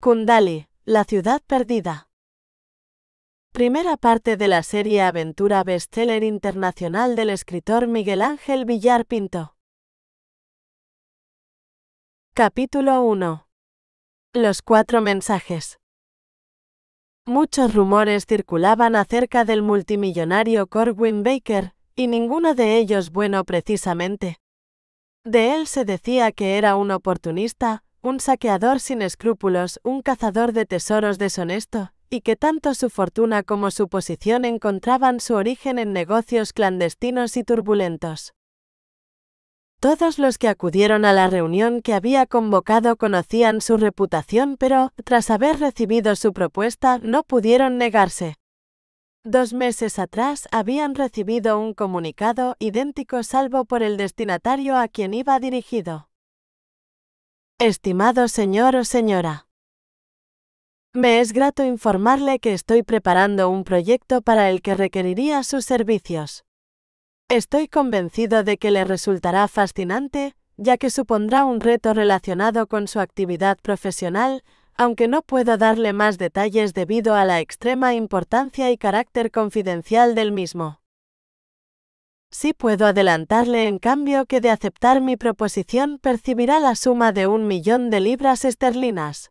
Kundali, la ciudad perdida. Primera parte de la serie Aventura Bestseller Internacional del escritor Miguel Ángel Villar Pinto. Capítulo 1. Los cuatro mensajes. Muchos rumores circulaban acerca del multimillonario Corwin Baker, y ninguno de ellos bueno precisamente. De él se decía que era un oportunista, un saqueador sin escrúpulos, un cazador de tesoros deshonesto, y que tanto su fortuna como su posición encontraban su origen en negocios clandestinos y turbulentos. Todos los que acudieron a la reunión que había convocado conocían su reputación, pero, tras haber recibido su propuesta, no pudieron negarse. Dos meses atrás habían recibido un comunicado idéntico salvo por el destinatario a quien iba dirigido. Estimado señor o señora, me es grato informarle que estoy preparando un proyecto para el que requeriría sus servicios. Estoy convencido de que le resultará fascinante, ya que supondrá un reto relacionado con su actividad profesional, aunque no puedo darle más detalles debido a la extrema importancia y carácter confidencial del mismo. Sí puedo adelantarle en cambio que de aceptar mi proposición percibirá la suma de un millón de libras esterlinas.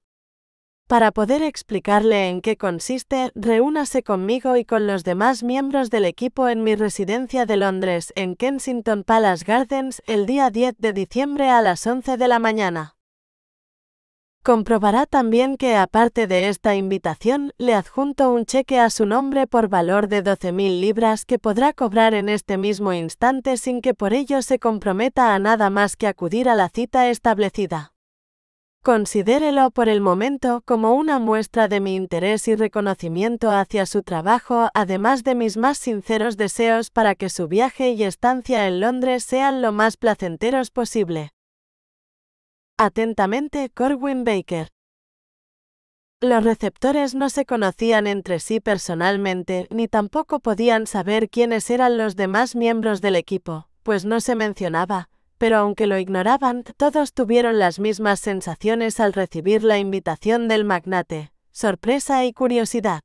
Para poder explicarle en qué consiste, reúnase conmigo y con los demás miembros del equipo en mi residencia de Londres, en Kensington Palace Gardens, el día 10 de diciembre a las 11 de la mañana. Comprobará también que, aparte de esta invitación, le adjunto un cheque a su nombre por valor de 12.000 libras que podrá cobrar en este mismo instante sin que por ello se comprometa a nada más que acudir a la cita establecida. Considérelo por el momento como una muestra de mi interés y reconocimiento hacia su trabajo, además de mis más sinceros deseos para que su viaje y estancia en Londres sean lo más placenteros posible. Atentamente, Corwin Baker. Los receptores no se conocían entre sí personalmente, ni tampoco podían saber quiénes eran los demás miembros del equipo, pues no se mencionaba, pero aunque lo ignoraban, todos tuvieron las mismas sensaciones al recibir la invitación del magnate, sorpresa y curiosidad.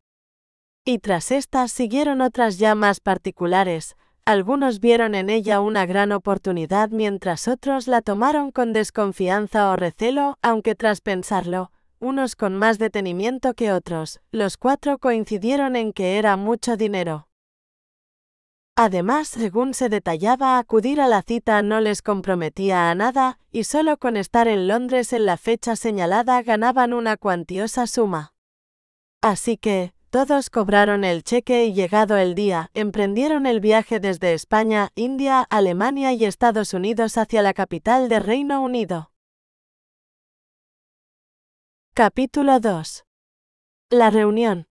Y tras estas siguieron otras llamas particulares, algunos vieron en ella una gran oportunidad mientras otros la tomaron con desconfianza o recelo, aunque tras pensarlo, unos con más detenimiento que otros, los cuatro coincidieron en que era mucho dinero. Además, según se detallaba, acudir a la cita no les comprometía a nada, y solo con estar en Londres en la fecha señalada ganaban una cuantiosa suma. Así que, todos cobraron el cheque y llegado el día, emprendieron el viaje desde España, India, Alemania y Estados Unidos hacia la capital de Reino Unido. Capítulo 2. La reunión.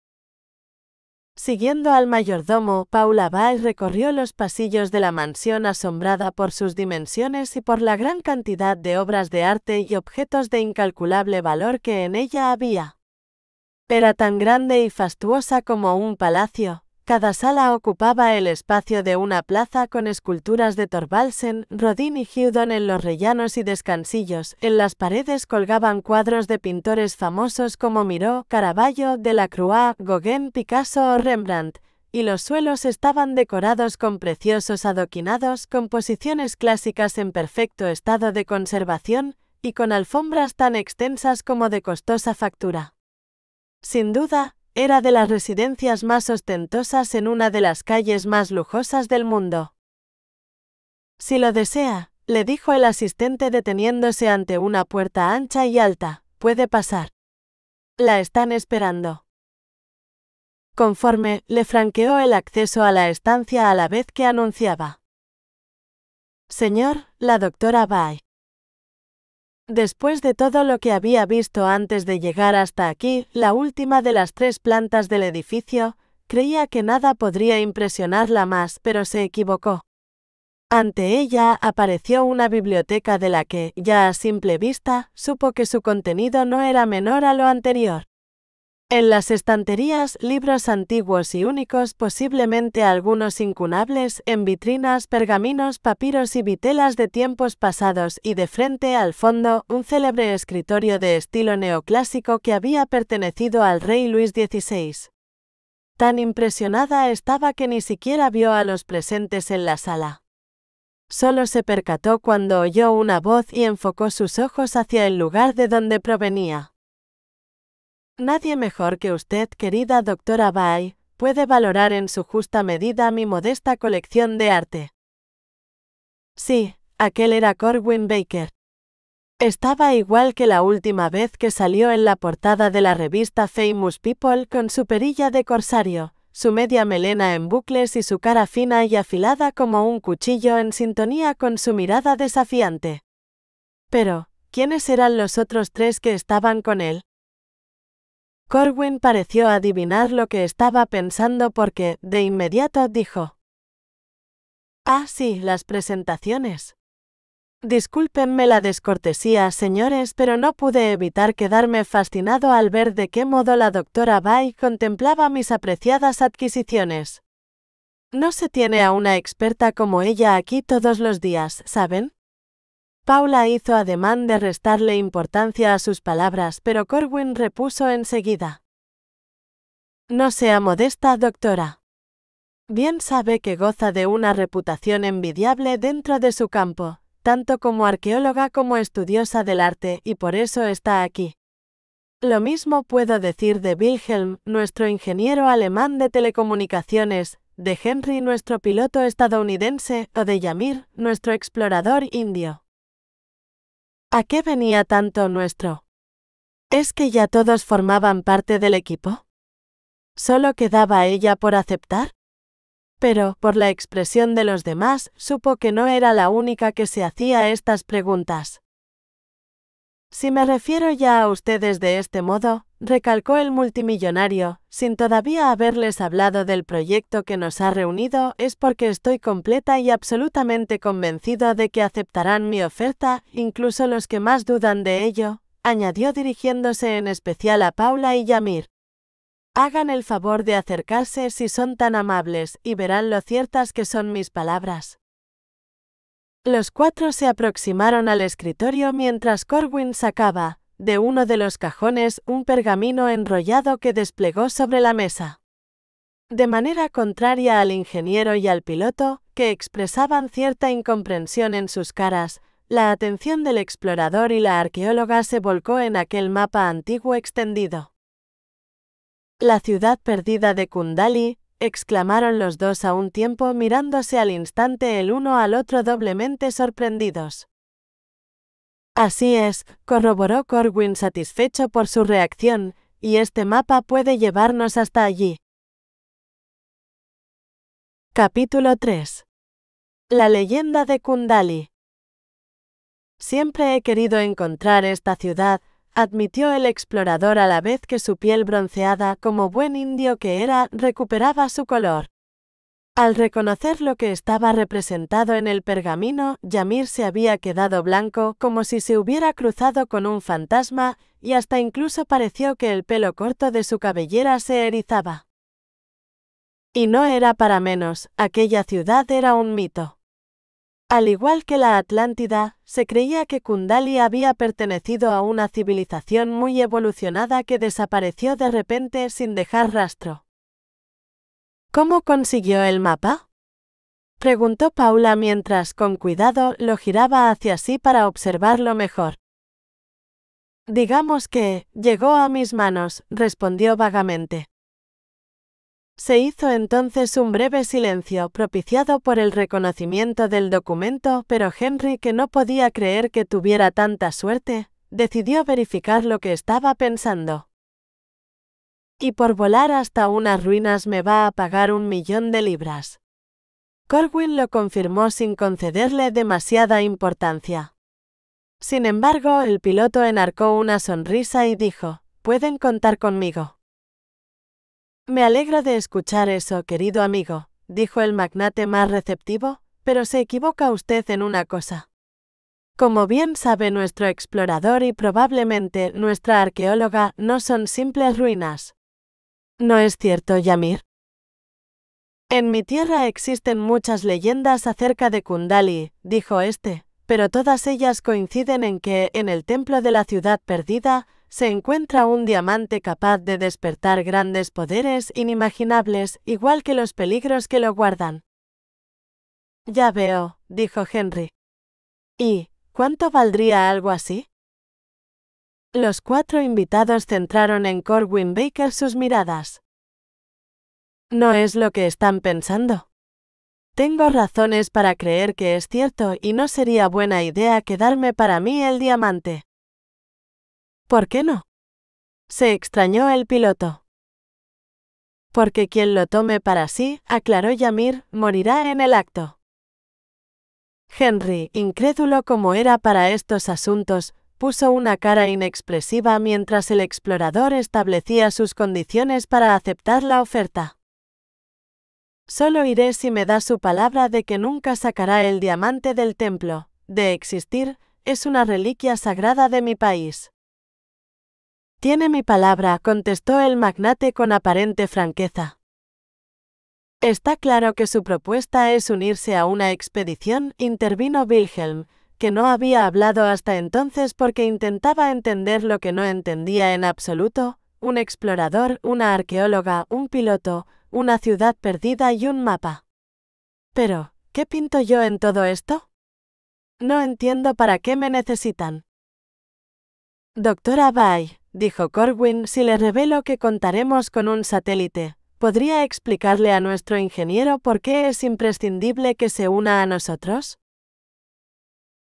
Siguiendo al mayordomo, Paula Baez recorrió los pasillos de la mansión asombrada por sus dimensiones y por la gran cantidad de obras de arte y objetos de incalculable valor que en ella había. Era tan grande y fastuosa como un palacio. Cada sala ocupaba el espacio de una plaza con esculturas de Torvalsen, Rodin y Hudon en los rellanos y descansillos. En las paredes colgaban cuadros de pintores famosos como Miró, Caravaggio, Delacroix, Gauguin, Picasso o Rembrandt, y los suelos estaban decorados con preciosos adoquinados, composiciones clásicas en perfecto estado de conservación y con alfombras tan extensas como de costosa factura. Sin duda, era de las residencias más ostentosas en una de las calles más lujosas del mundo. Si lo desea, le dijo el asistente deteniéndose ante una puerta ancha y alta, puede pasar. La están esperando. Conforme, le franqueó el acceso a la estancia a la vez que anunciaba. Señor, la doctora Bay. Después de todo lo que había visto antes de llegar hasta aquí, la última de las tres plantas del edificio, creía que nada podría impresionarla más, pero se equivocó. Ante ella apareció una biblioteca de la que, ya a simple vista, supo que su contenido no era menor a lo anterior. En las estanterías, libros antiguos y únicos, posiblemente algunos incunables, en vitrinas, pergaminos, papiros y vitelas de tiempos pasados, y de frente al fondo, un célebre escritorio de estilo neoclásico que había pertenecido al rey Luis XVI. Tan impresionada estaba que ni siquiera vio a los presentes en la sala. Solo se percató cuando oyó una voz y enfocó sus ojos hacia el lugar de donde provenía. Nadie mejor que usted, querida doctora Bay, puede valorar en su justa medida mi modesta colección de arte. Sí, aquel era Corwin Baker. Estaba igual que la última vez que salió en la portada de la revista Famous People con su perilla de corsario, su media melena en bucles y su cara fina y afilada como un cuchillo en sintonía con su mirada desafiante. Pero, ¿quiénes eran los otros tres que estaban con él? Corwin pareció adivinar lo que estaba pensando porque, de inmediato, dijo. Ah, sí, las presentaciones. Discúlpenme la descortesía, señores, pero no pude evitar quedarme fascinado al ver de qué modo la doctora Bay contemplaba mis apreciadas adquisiciones. No se tiene a una experta como ella aquí todos los días, ¿saben? Paula hizo ademán de restarle importancia a sus palabras, pero Corwin repuso enseguida. No sea modesta, doctora. Bien sabe que goza de una reputación envidiable dentro de su campo, tanto como arqueóloga como estudiosa del arte, y por eso está aquí. Lo mismo puedo decir de Wilhelm, nuestro ingeniero alemán de telecomunicaciones, de Henry, nuestro piloto estadounidense, o de Yamir, nuestro explorador indio. ¿A qué venía tanto nuestro? ¿Es que ya todos formaban parte del equipo? ¿Solo quedaba ella por aceptar? Pero, por la expresión de los demás, supo que no era la única que se hacía estas preguntas. Si me refiero ya a ustedes de este modo, recalcó el multimillonario, sin todavía haberles hablado del proyecto que nos ha reunido, es porque estoy completa y absolutamente convencido de que aceptarán mi oferta, incluso los que más dudan de ello, añadió dirigiéndose en especial a Paula y Yamir. Hagan el favor de acercarse si son tan amables y verán lo ciertas que son mis palabras. Los cuatro se aproximaron al escritorio mientras Corwin sacaba, de uno de los cajones, un pergamino enrollado que desplegó sobre la mesa. De manera contraria al ingeniero y al piloto, que expresaban cierta incomprensión en sus caras, la atención del explorador y la arqueóloga se volcó en aquel mapa antiguo extendido. La ciudad perdida de Kundali, exclamaron los dos a un tiempo mirándose al instante el uno al otro doblemente sorprendidos. Así es, corroboró Corwin satisfecho por su reacción, y este mapa puede llevarnos hasta allí. Capítulo 3. La leyenda de Kundali. Siempre he querido encontrar esta ciudad, admitió el explorador a la vez que su piel bronceada, como buen indio que era, recuperaba su color. Al reconocer lo que estaba representado en el pergamino, Yamir se había quedado blanco como si se hubiera cruzado con un fantasma, y hasta incluso pareció que el pelo corto de su cabellera se erizaba. Y no era para menos, aquella ciudad era un mito. Al igual que la Atlántida, se creía que Kundali había pertenecido a una civilización muy evolucionada que desapareció de repente sin dejar rastro. ¿Cómo consiguió el mapa? Preguntó Paula mientras con cuidado lo giraba hacia sí para observarlo mejor. Digamos que, llegó a mis manos, respondió vagamente. Se hizo entonces un breve silencio propiciado por el reconocimiento del documento, pero Henry, que no podía creer que tuviera tanta suerte, decidió verificar lo que estaba pensando. Y por volar hasta unas ruinas me va a pagar un millón de libras. Corwin lo confirmó sin concederle demasiada importancia. Sin embargo, el piloto enarcó una sonrisa y dijo, pueden contar conmigo. Me alegra de escuchar eso, querido amigo, dijo el magnate más receptivo, pero se equivoca usted en una cosa. Como bien sabe nuestro explorador y probablemente nuestra arqueóloga, no son simples ruinas. ¿No es cierto, Yamir? En mi tierra existen muchas leyendas acerca de Kundali, dijo este, pero todas ellas coinciden en que, en el templo de la ciudad perdida, se encuentra un diamante capaz de despertar grandes poderes inimaginables, igual que los peligros que lo guardan. Ya veo, dijo Henry. ¿Y cuánto valdría algo así? Los cuatro invitados centraron en Corwin Baker sus miradas. No es lo que están pensando. Tengo razones para creer que es cierto y no sería buena idea quedarme para mí el diamante. ¿Por qué no? Se extrañó el piloto. Porque quien lo tome para sí, aclaró Yamir, morirá en el acto. Henry, incrédulo como era para estos asuntos, puso una cara inexpresiva mientras el explorador establecía sus condiciones para aceptar la oferta. Solo iré si me da su palabra de que nunca sacará el diamante del templo. De existir, es una reliquia sagrada de mi país. Tiene mi palabra, contestó el magnate con aparente franqueza. Está claro que su propuesta es unirse a una expedición, intervino Wilhelm, que no había hablado hasta entonces porque intentaba entender lo que no entendía en absoluto, un explorador, una arqueóloga, un piloto, una ciudad perdida y un mapa. Pero, ¿qué pinto yo en todo esto? No entiendo para qué me necesitan. Doctora Bay, dijo Corwin, si le revelo que contaremos con un satélite. ¿Podría explicarle a nuestro ingeniero por qué es imprescindible que se una a nosotros?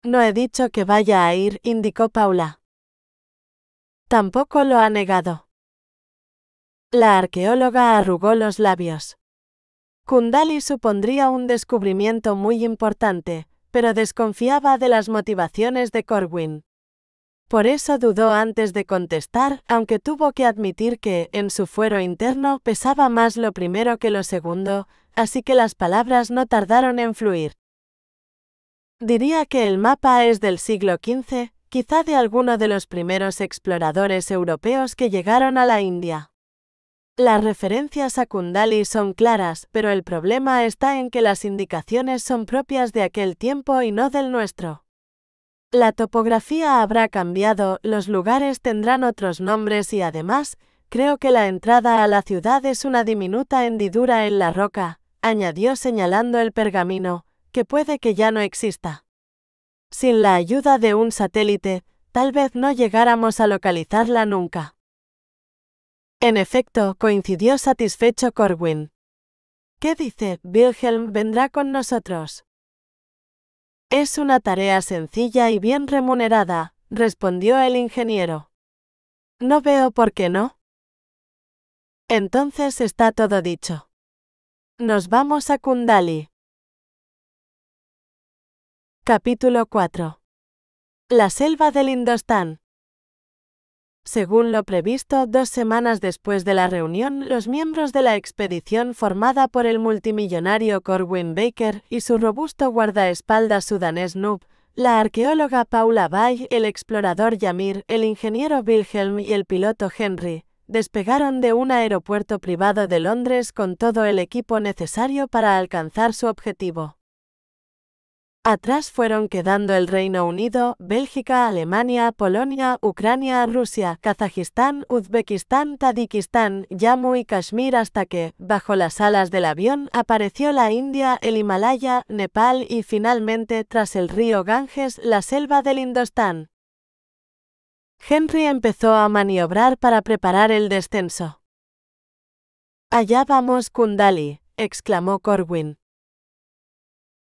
No he dicho que vaya a ir, indicó Paula. Tampoco lo ha negado. La arqueóloga arrugó los labios. Kundali supondría un descubrimiento muy importante, pero desconfiaba de las motivaciones de Corwin. Por eso dudó antes de contestar, aunque tuvo que admitir que, en su fuero interno, pesaba más lo primero que lo segundo, así que las palabras no tardaron en fluir. Diría que el mapa es del siglo XV, quizá de alguno de los primeros exploradores europeos que llegaron a la India. Las referencias a Kundali son claras, pero el problema está en que las indicaciones son propias de aquel tiempo y no del nuestro. La topografía habrá cambiado, los lugares tendrán otros nombres y además, creo que la entrada a la ciudad es una diminuta hendidura en la roca, añadió señalando el pergamino, que puede que ya no exista. Sin la ayuda de un satélite, tal vez no llegáramos a localizarla nunca. En efecto, coincidió satisfecho Corwin. ¿Qué dice? Wilhelm vendrá con nosotros. Es una tarea sencilla y bien remunerada, respondió el ingeniero. No veo por qué no. Entonces está todo dicho. Nos vamos a Kundali. Capítulo 4. La selva del Indostán. Según lo previsto, dos semanas después de la reunión, los miembros de la expedición formada por el multimillonario Corwin Baker y su robusto guardaespaldas sudanés Noob, la arqueóloga Paula Bay, el explorador Yamir, el ingeniero Wilhelm y el piloto Henry, despegaron de un aeropuerto privado de Londres con todo el equipo necesario para alcanzar su objetivo. Atrás fueron quedando el Reino Unido, Bélgica, Alemania, Polonia, Ucrania, Rusia, Kazajistán, Uzbekistán, Tadikistán, Jammu y Kashmir hasta que, bajo las alas del avión, apareció la India, el Himalaya, Nepal y finalmente, tras el río Ganges, la selva del Indostán. Henry empezó a maniobrar para preparar el descenso. Allá vamos, Kundali, exclamó Corwin.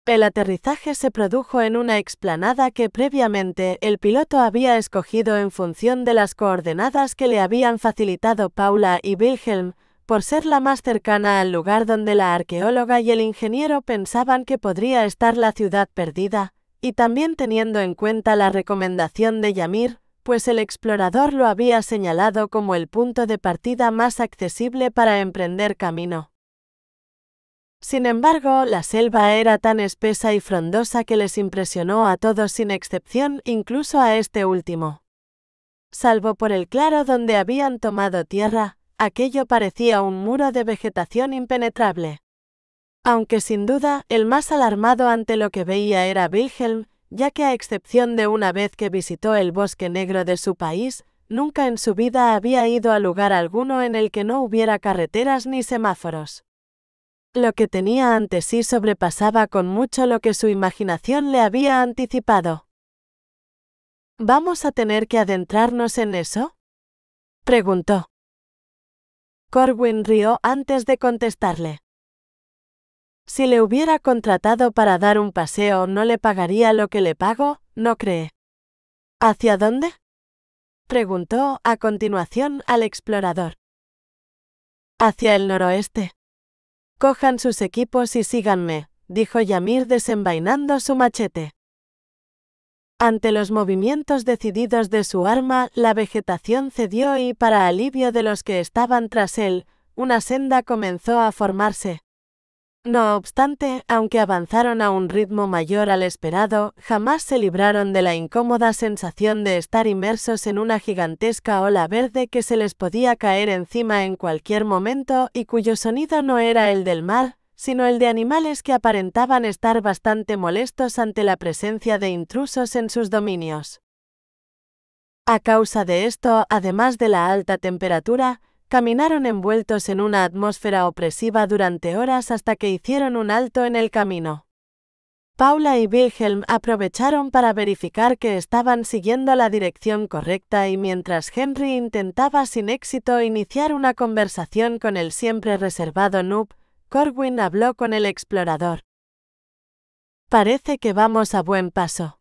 El aterrizaje se produjo en una explanada que previamente el piloto había escogido en función de las coordenadas que le habían facilitado Paula y Wilhelm, por ser la más cercana al lugar donde la arqueóloga y el ingeniero pensaban que podría estar la ciudad perdida, y también teniendo en cuenta la recomendación de Yamir, pues el explorador lo había señalado como el punto de partida más accesible para emprender camino. Sin embargo, la selva era tan espesa y frondosa que les impresionó a todos sin excepción, incluso a este último. Salvo por el claro donde habían tomado tierra, aquello parecía un muro de vegetación impenetrable. Aunque sin duda, el más alarmado ante lo que veía era Wilhelm, ya que a excepción de una vez que visitó el bosque negro de su país, nunca en su vida había ido a lugar alguno en el que no hubiera carreteras ni semáforos. Lo que tenía ante sí sobrepasaba con mucho lo que su imaginación le había anticipado. ¿Vamos a tener que adentrarnos en eso? preguntó. Corwin rió antes de contestarle. Si le hubiera contratado para dar un paseo, no le pagaría lo que le pago, ¿no cree? ¿Hacia dónde? preguntó a continuación al explorador. Hacia el noroeste. Cojan sus equipos y síganme, dijo Yamir desenvainando su machete. Ante los movimientos decididos de su arma, la vegetación cedió y, para alivio de los que estaban tras él, una senda comenzó a formarse. No obstante, aunque avanzaron a un ritmo mayor al esperado, jamás se libraron de la incómoda sensación de estar inmersos en una gigantesca ola verde que se les podía caer encima en cualquier momento y cuyo sonido no era el del mar, sino el de animales que aparentaban estar bastante molestos ante la presencia de intrusos en sus dominios. A causa de esto, además de la alta temperatura, caminaron envueltos en una atmósfera opresiva durante horas hasta que hicieron un alto en el camino. Paula y Wilhelm aprovecharon para verificar que estaban siguiendo la dirección correcta y mientras Henry intentaba sin éxito iniciar una conversación con el siempre reservado Noob, Corwin habló con el explorador. Parece que vamos a buen paso.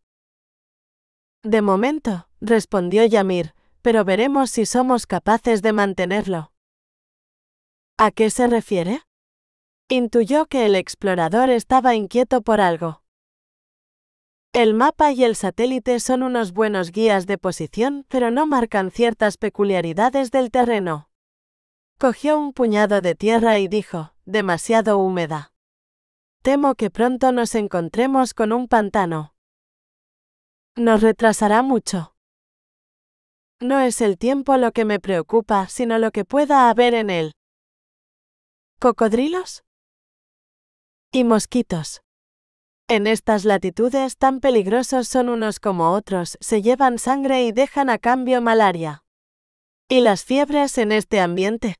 De momento, respondió Yamir, pero veremos si somos capaces de mantenerlo. ¿A qué se refiere? Intuyó que el explorador estaba inquieto por algo. El mapa y el satélite son unos buenos guías de posición, pero no marcan ciertas peculiaridades del terreno. Cogió un puñado de tierra y dijo, demasiado húmeda. Temo que pronto nos encontremos con un pantano. Nos retrasará mucho. No es el tiempo lo que me preocupa, sino lo que pueda haber en él. ¿Cocodrilos? Y mosquitos. En estas latitudes tan peligrosos son unos como otros, se llevan sangre y dejan a cambio malaria. ¿Y las fiebres en este ambiente?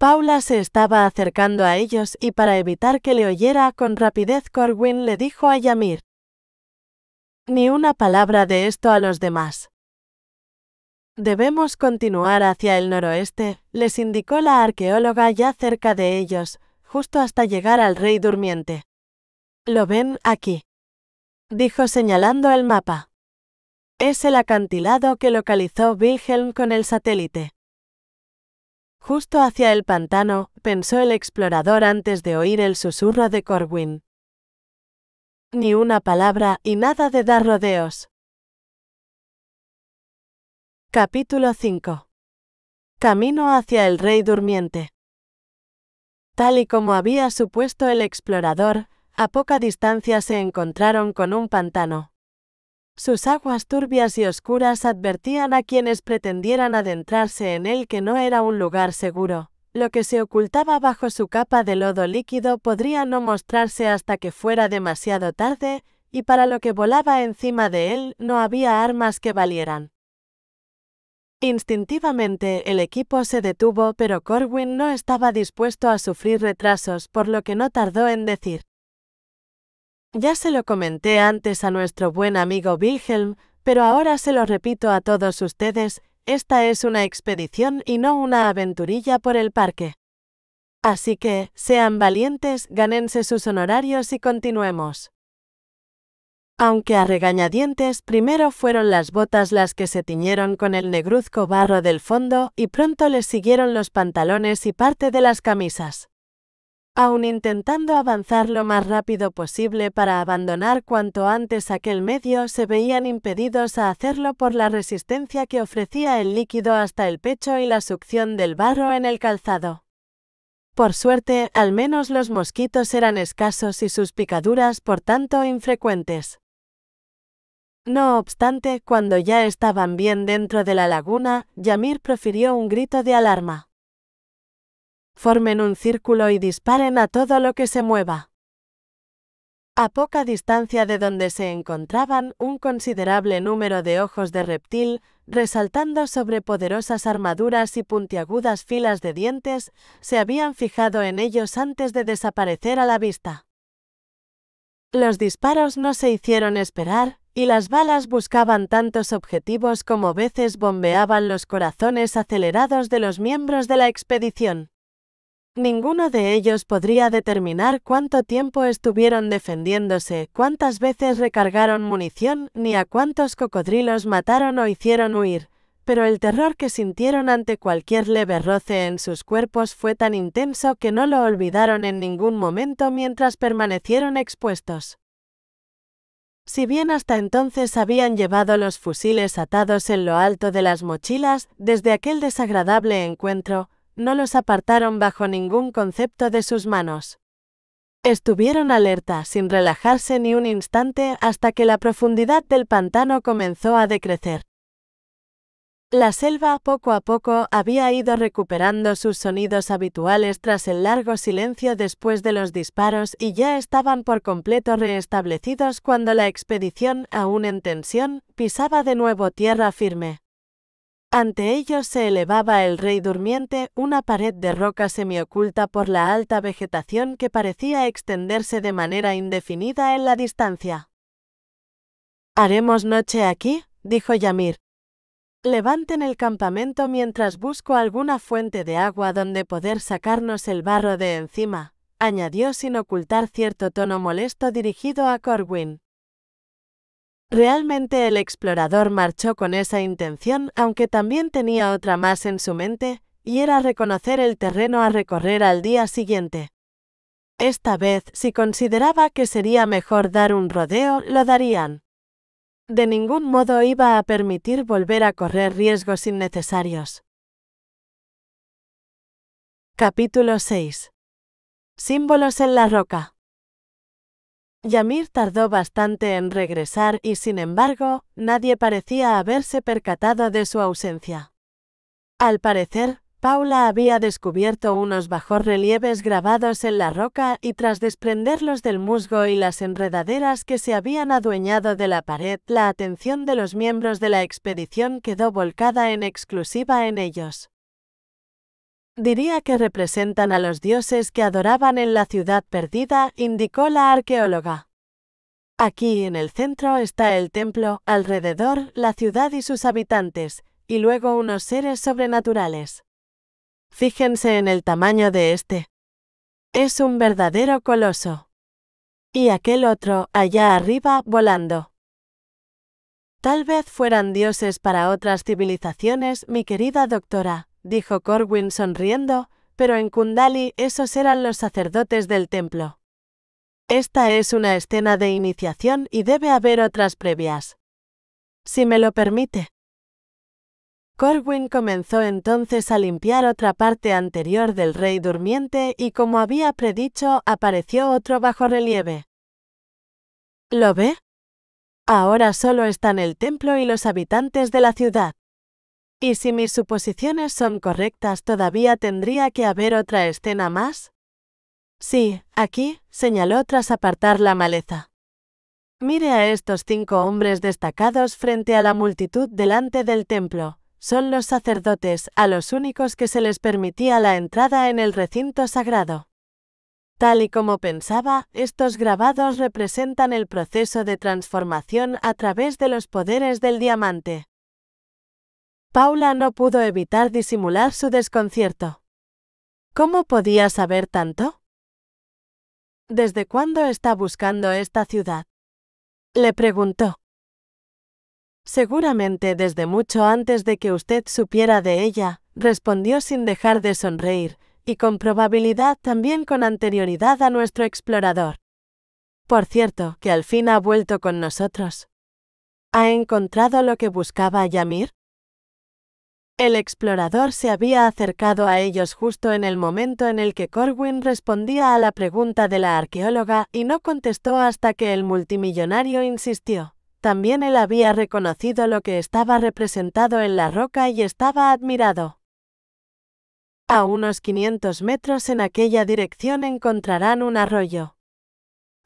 Paula se estaba acercando a ellos y para evitar que le oyera con rapidez Corwin le dijo a Yamir. Ni una palabra de esto a los demás. Debemos continuar hacia el noroeste, les indicó la arqueóloga ya cerca de ellos, justo hasta llegar al rey durmiente. Lo ven aquí, dijo señalando el mapa. Es el acantilado que localizó Wilhelm con el satélite. Justo hacia el pantano, pensó el explorador antes de oír el susurro de Corwin. Ni una palabra y nada de dar rodeos. Capítulo 5. Camino hacia el Rey Durmiente. Tal y como había supuesto el explorador, a poca distancia se encontraron con un pantano. Sus aguas turbias y oscuras advertían a quienes pretendieran adentrarse en él que no era un lugar seguro. Lo que se ocultaba bajo su capa de lodo líquido podría no mostrarse hasta que fuera demasiado tarde, y para lo que volaba encima de él no había armas que valieran. Instintivamente el equipo se detuvo, pero Corwin no estaba dispuesto a sufrir retrasos, por lo que no tardó en decir. Ya se lo comenté antes a nuestro buen amigo Wilhelm, pero ahora se lo repito a todos ustedes, esta es una expedición y no una aventurilla por el parque. Así que, sean valientes, ganense sus honorarios y continuemos. Aunque a regañadientes primero fueron las botas las que se tiñeron con el negruzco barro del fondo y pronto les siguieron los pantalones y parte de las camisas. Aun intentando avanzar lo más rápido posible para abandonar cuanto antes aquel medio, se veían impedidos a hacerlo por la resistencia que ofrecía el líquido hasta el pecho y la succión del barro en el calzado. Por suerte, al menos los mosquitos eran escasos y sus picaduras por tanto infrecuentes. No obstante, cuando ya estaban bien dentro de la laguna, Yamir profirió un grito de alarma. Formen un círculo y disparen a todo lo que se mueva. A poca distancia de donde se encontraban un considerable número de ojos de reptil, resaltando sobre poderosas armaduras y puntiagudas filas de dientes, se habían fijado en ellos antes de desaparecer a la vista. Los disparos no se hicieron esperar, y las balas buscaban tantos objetivos como veces bombeaban los corazones acelerados de los miembros de la expedición. Ninguno de ellos podría determinar cuánto tiempo estuvieron defendiéndose, cuántas veces recargaron munición, ni a cuántos cocodrilos mataron o hicieron huir, pero el terror que sintieron ante cualquier leve roce en sus cuerpos fue tan intenso que no lo olvidaron en ningún momento mientras permanecieron expuestos. Si bien hasta entonces habían llevado los fusiles atados en lo alto de las mochilas, desde aquel desagradable encuentro, no los apartaron bajo ningún concepto de sus manos. Estuvieron alerta sin relajarse ni un instante hasta que la profundidad del pantano comenzó a decrecer. La selva poco a poco había ido recuperando sus sonidos habituales tras el largo silencio después de los disparos y ya estaban por completo reestablecidos cuando la expedición, aún en tensión, pisaba de nuevo tierra firme. Ante ellos se elevaba el rey durmiente, una pared de roca semioculta por la alta vegetación que parecía extenderse de manera indefinida en la distancia. ¿Haremos noche aquí? dijo Yamir. Levanten el campamento mientras busco alguna fuente de agua donde poder sacarnos el barro de encima, añadió sin ocultar cierto tono molesto dirigido a Corwin. Realmente el explorador marchó con esa intención, aunque también tenía otra más en su mente, y era reconocer el terreno a recorrer al día siguiente. Esta vez, si consideraba que sería mejor dar un rodeo, lo darían. De ningún modo iba a permitir volver a correr riesgos innecesarios. Capítulo 6. Símbolos en la roca. Yamir tardó bastante en regresar y sin embargo, nadie parecía haberse percatado de su ausencia. Al parecer, Paula había descubierto unos bajorrelieves grabados en la roca y tras desprenderlos del musgo y las enredaderas que se habían adueñado de la pared, la atención de los miembros de la expedición quedó volcada en exclusiva en ellos. Diría que representan a los dioses que adoraban en la ciudad perdida, indicó la arqueóloga. Aquí en el centro está el templo, alrededor la ciudad y sus habitantes, y luego unos seres sobrenaturales. Fíjense en el tamaño de este. Es un verdadero coloso. Y aquel otro, allá arriba, volando. Tal vez fueran dioses para otras civilizaciones, mi querida doctora, dijo Corwin sonriendo, pero en Kundali esos eran los sacerdotes del templo. Esta es una escena de iniciación y debe haber otras previas. Si me lo permite. Corwin comenzó entonces a limpiar otra parte anterior del rey durmiente y como había predicho, apareció otro relieve. ¿Lo ve? Ahora solo están el templo y los habitantes de la ciudad. Y si mis suposiciones son correctas, todavía tendría que haber otra escena más. Sí, aquí, señaló tras apartar la maleza. Mire a estos cinco hombres destacados frente a la multitud delante del templo, son los sacerdotes a los únicos que se les permitía la entrada en el recinto sagrado. Tal y como pensaba, estos grabados representan el proceso de transformación a través de los poderes del diamante. Paula no pudo evitar disimular su desconcierto. ¿Cómo podía saber tanto? ¿Desde cuándo está buscando esta ciudad? Le preguntó. Seguramente desde mucho antes de que usted supiera de ella, respondió sin dejar de sonreír, y con probabilidad también con anterioridad a nuestro explorador. Por cierto, que al fin ha vuelto con nosotros. ¿Ha encontrado lo que buscaba Yamir? El explorador se había acercado a ellos justo en el momento en el que Corwin respondía a la pregunta de la arqueóloga y no contestó hasta que el multimillonario insistió. También él había reconocido lo que estaba representado en la roca y estaba admirado. A unos 500 metros en aquella dirección encontrarán un arroyo.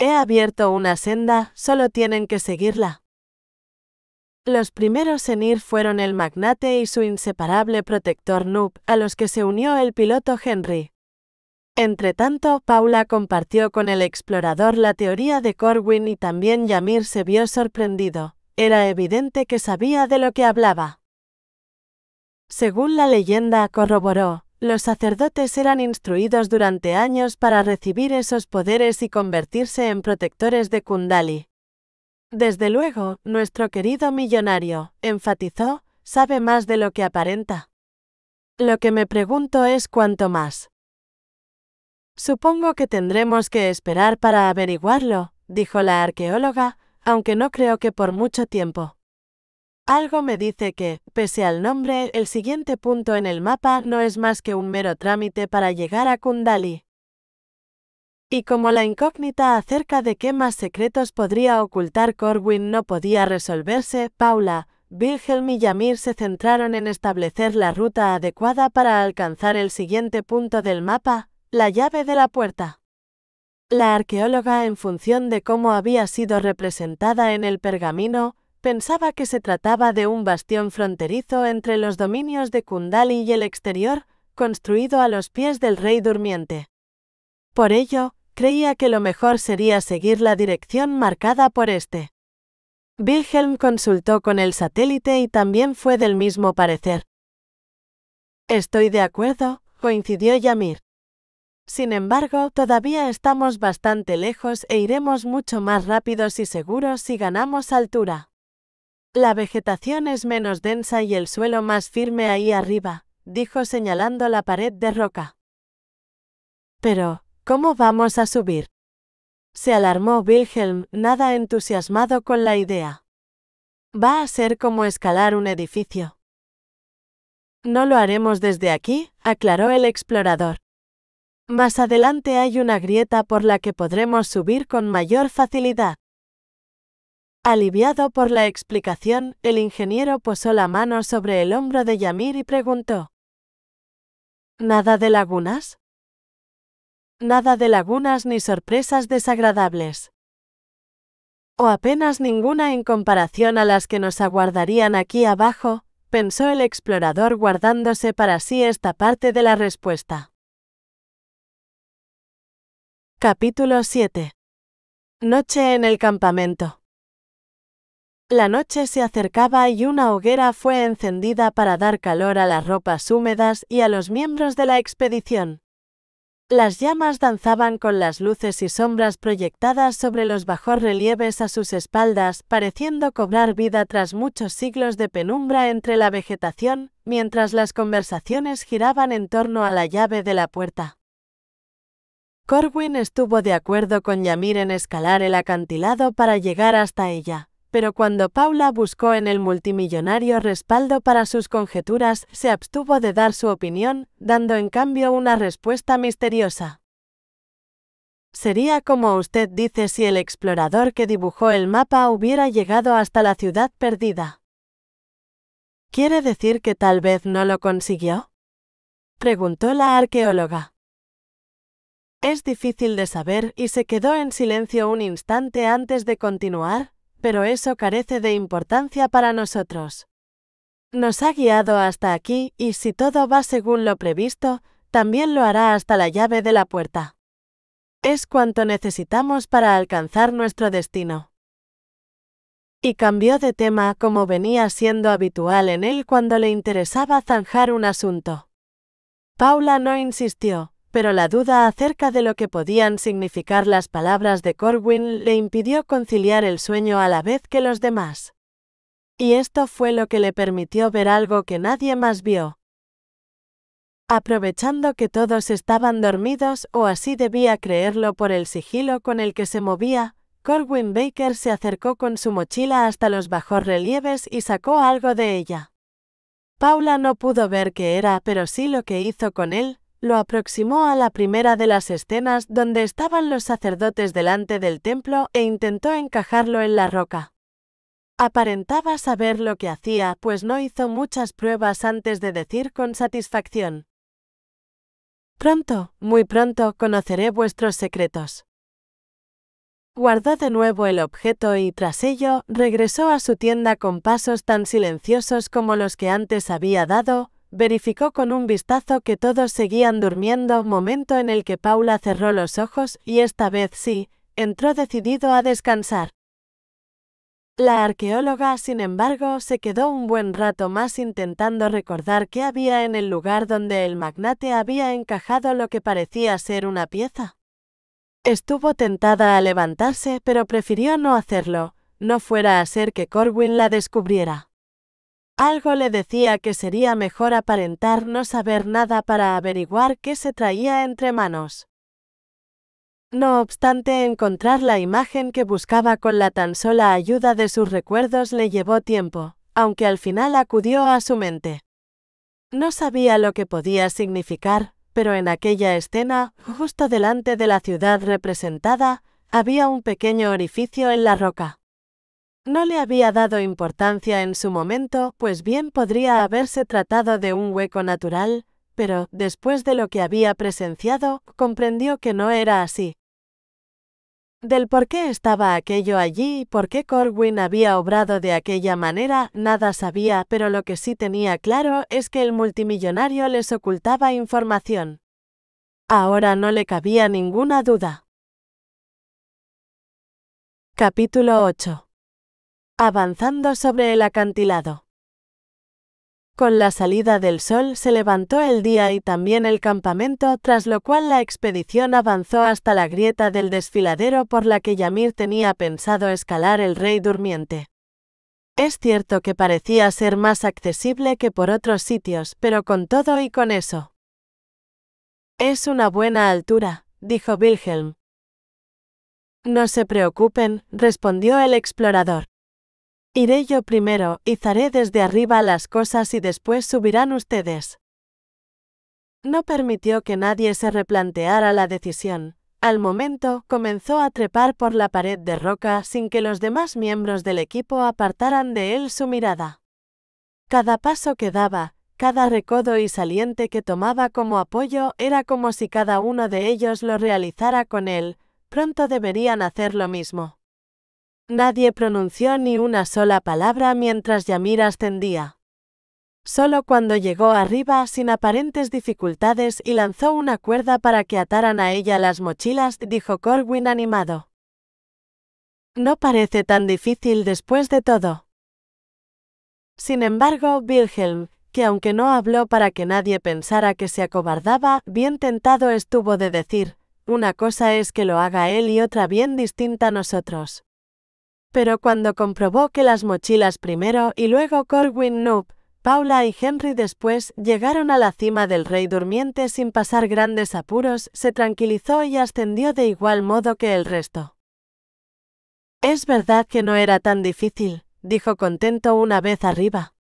He abierto una senda, solo tienen que seguirla. Los primeros en ir fueron el magnate y su inseparable protector Noob, a los que se unió el piloto Henry. Entre tanto, Paula compartió con el explorador la teoría de Corwin y también Yamir se vio sorprendido. Era evidente que sabía de lo que hablaba. Según la leyenda corroboró, los sacerdotes eran instruidos durante años para recibir esos poderes y convertirse en protectores de Kundali. Desde luego, nuestro querido millonario, enfatizó, sabe más de lo que aparenta. Lo que me pregunto es cuánto más. Supongo que tendremos que esperar para averiguarlo, dijo la arqueóloga, aunque no creo que por mucho tiempo. Algo me dice que, pese al nombre, el siguiente punto en el mapa no es más que un mero trámite para llegar a Kundali. Y como la incógnita acerca de qué más secretos podría ocultar Corwin no podía resolverse, Paula, Wilhelm y Yamir se centraron en establecer la ruta adecuada para alcanzar el siguiente punto del mapa, la llave de la puerta. La arqueóloga, en función de cómo había sido representada en el pergamino, pensaba que se trataba de un bastión fronterizo entre los dominios de Kundali y el exterior, construido a los pies del rey durmiente. Por ello, creía que lo mejor sería seguir la dirección marcada por este. Wilhelm consultó con el satélite y también fue del mismo parecer. Estoy de acuerdo, coincidió Yamir. Sin embargo, todavía estamos bastante lejos e iremos mucho más rápidos y seguros si ganamos altura. La vegetación es menos densa y el suelo más firme ahí arriba, dijo señalando la pared de roca. Pero, ¿cómo vamos a subir? Se alarmó Wilhelm, nada entusiasmado con la idea. Va a ser como escalar un edificio. No lo haremos desde aquí, aclaró el explorador. Más adelante hay una grieta por la que podremos subir con mayor facilidad. Aliviado por la explicación, el ingeniero posó la mano sobre el hombro de Yamir y preguntó. ¿Nada de lagunas? Nada de lagunas ni sorpresas desagradables. O apenas ninguna en comparación a las que nos aguardarían aquí abajo, pensó el explorador guardándose para sí esta parte de la respuesta. Capítulo 7. Noche en el campamento. La noche se acercaba y una hoguera fue encendida para dar calor a las ropas húmedas y a los miembros de la expedición. Las llamas danzaban con las luces y sombras proyectadas sobre los bajos relieves a sus espaldas, pareciendo cobrar vida tras muchos siglos de penumbra entre la vegetación, mientras las conversaciones giraban en torno a la llave de la puerta. Corwin estuvo de acuerdo con Yamir en escalar el acantilado para llegar hasta ella, pero cuando Paula buscó en el multimillonario respaldo para sus conjeturas, se abstuvo de dar su opinión, dando en cambio una respuesta misteriosa. Sería como usted dice si el explorador que dibujó el mapa hubiera llegado hasta la ciudad perdida. ¿Quiere decir que tal vez no lo consiguió? preguntó la arqueóloga. Es difícil de saber y se quedó en silencio un instante antes de continuar, pero eso carece de importancia para nosotros. Nos ha guiado hasta aquí y si todo va según lo previsto, también lo hará hasta la llave de la puerta. Es cuanto necesitamos para alcanzar nuestro destino. Y cambió de tema como venía siendo habitual en él cuando le interesaba zanjar un asunto. Paula no insistió, pero la duda acerca de lo que podían significar las palabras de Corwin le impidió conciliar el sueño a la vez que los demás. Y esto fue lo que le permitió ver algo que nadie más vio. Aprovechando que todos estaban dormidos o así debía creerlo por el sigilo con el que se movía, Corwin Baker se acercó con su mochila hasta los bajorrelieves y sacó algo de ella. Paula no pudo ver qué era, pero sí lo que hizo con él, lo aproximó a la primera de las escenas donde estaban los sacerdotes delante del templo e intentó encajarlo en la roca. Aparentaba saber lo que hacía, pues no hizo muchas pruebas antes de decir con satisfacción. Pronto, muy pronto, conoceré vuestros secretos. Guardó de nuevo el objeto y tras ello regresó a su tienda con pasos tan silenciosos como los que antes había dado, Verificó con un vistazo que todos seguían durmiendo, momento en el que Paula cerró los ojos y esta vez sí, entró decidido a descansar. La arqueóloga, sin embargo, se quedó un buen rato más intentando recordar qué había en el lugar donde el magnate había encajado lo que parecía ser una pieza. Estuvo tentada a levantarse, pero prefirió no hacerlo, no fuera a ser que Corwin la descubriera. Algo le decía que sería mejor aparentar no saber nada para averiguar qué se traía entre manos. No obstante, encontrar la imagen que buscaba con la tan sola ayuda de sus recuerdos le llevó tiempo, aunque al final acudió a su mente. No sabía lo que podía significar, pero en aquella escena, justo delante de la ciudad representada, había un pequeño orificio en la roca. No le había dado importancia en su momento, pues bien podría haberse tratado de un hueco natural, pero, después de lo que había presenciado, comprendió que no era así. Del por qué estaba aquello allí y por qué Corwin había obrado de aquella manera, nada sabía, pero lo que sí tenía claro es que el multimillonario les ocultaba información. Ahora no le cabía ninguna duda. Capítulo 8 avanzando sobre el acantilado. Con la salida del sol se levantó el día y también el campamento, tras lo cual la expedición avanzó hasta la grieta del desfiladero por la que Yamir tenía pensado escalar el rey durmiente. Es cierto que parecía ser más accesible que por otros sitios, pero con todo y con eso. Es una buena altura, dijo Wilhelm. No se preocupen, respondió el explorador. Iré yo primero, izaré desde arriba las cosas y después subirán ustedes. No permitió que nadie se replanteara la decisión. Al momento, comenzó a trepar por la pared de roca sin que los demás miembros del equipo apartaran de él su mirada. Cada paso que daba, cada recodo y saliente que tomaba como apoyo era como si cada uno de ellos lo realizara con él, pronto deberían hacer lo mismo. Nadie pronunció ni una sola palabra mientras Yamir ascendía. Solo cuando llegó arriba sin aparentes dificultades y lanzó una cuerda para que ataran a ella las mochilas, dijo Corwin animado. No parece tan difícil después de todo. Sin embargo, Wilhelm, que aunque no habló para que nadie pensara que se acobardaba, bien tentado estuvo de decir, una cosa es que lo haga él y otra bien distinta a nosotros. Pero cuando comprobó que las mochilas primero y luego Corwin Noob, Paula y Henry después llegaron a la cima del Rey Durmiente sin pasar grandes apuros, se tranquilizó y ascendió de igual modo que el resto. Es verdad que no era tan difícil, dijo contento una vez arriba.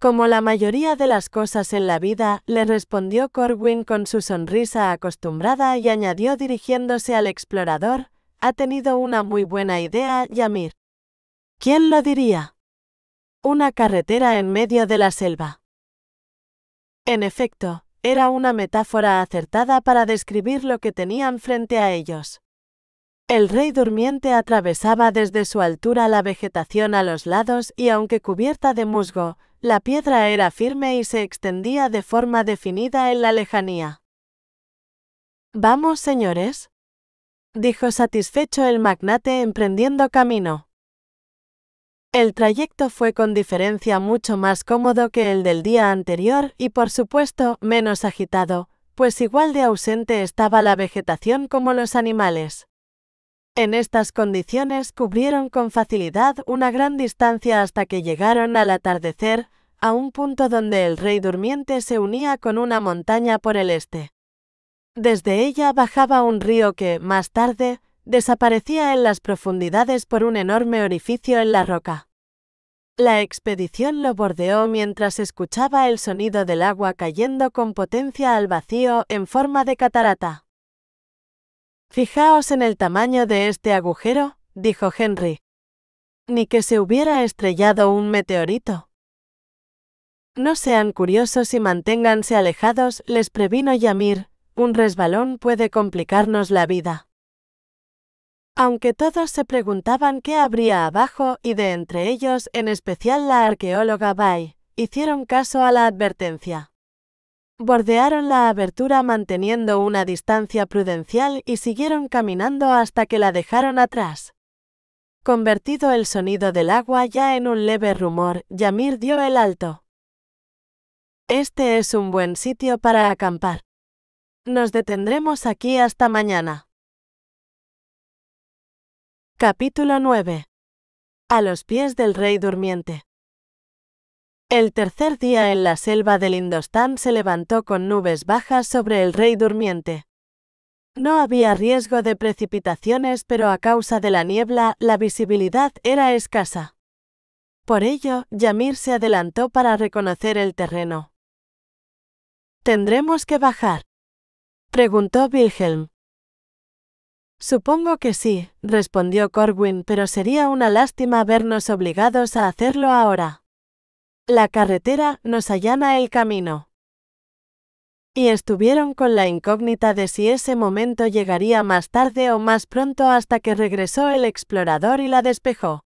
Como la mayoría de las cosas en la vida, le respondió Corwin con su sonrisa acostumbrada y añadió dirigiéndose al explorador, ha tenido una muy buena idea, Yamir. ¿Quién lo diría? Una carretera en medio de la selva. En efecto, era una metáfora acertada para describir lo que tenían frente a ellos. El rey durmiente atravesaba desde su altura la vegetación a los lados y aunque cubierta de musgo, la piedra era firme y se extendía de forma definida en la lejanía. Vamos, señores, dijo satisfecho el magnate emprendiendo camino. El trayecto fue con diferencia mucho más cómodo que el del día anterior y por supuesto menos agitado, pues igual de ausente estaba la vegetación como los animales. En estas condiciones cubrieron con facilidad una gran distancia hasta que llegaron al atardecer, a un punto donde el rey durmiente se unía con una montaña por el este. Desde ella bajaba un río que, más tarde, desaparecía en las profundidades por un enorme orificio en la roca. La expedición lo bordeó mientras escuchaba el sonido del agua cayendo con potencia al vacío en forma de catarata. Fijaos en el tamaño de este agujero, dijo Henry. Ni que se hubiera estrellado un meteorito. No sean curiosos y manténganse alejados, les previno Yamir, un resbalón puede complicarnos la vida. Aunque todos se preguntaban qué habría abajo y de entre ellos en especial la arqueóloga Bai, hicieron caso a la advertencia. Bordearon la abertura manteniendo una distancia prudencial y siguieron caminando hasta que la dejaron atrás. Convertido el sonido del agua ya en un leve rumor, Yamir dio el alto. Este es un buen sitio para acampar. Nos detendremos aquí hasta mañana. Capítulo 9. A los pies del rey durmiente. El tercer día en la selva del Indostán se levantó con nubes bajas sobre el rey durmiente. No había riesgo de precipitaciones, pero a causa de la niebla la visibilidad era escasa. Por ello, Yamir se adelantó para reconocer el terreno. Tendremos que bajar, preguntó Wilhelm. Supongo que sí, respondió Corwin, pero sería una lástima vernos obligados a hacerlo ahora. La carretera nos allana el camino. Y estuvieron con la incógnita de si ese momento llegaría más tarde o más pronto hasta que regresó el explorador y la despejó.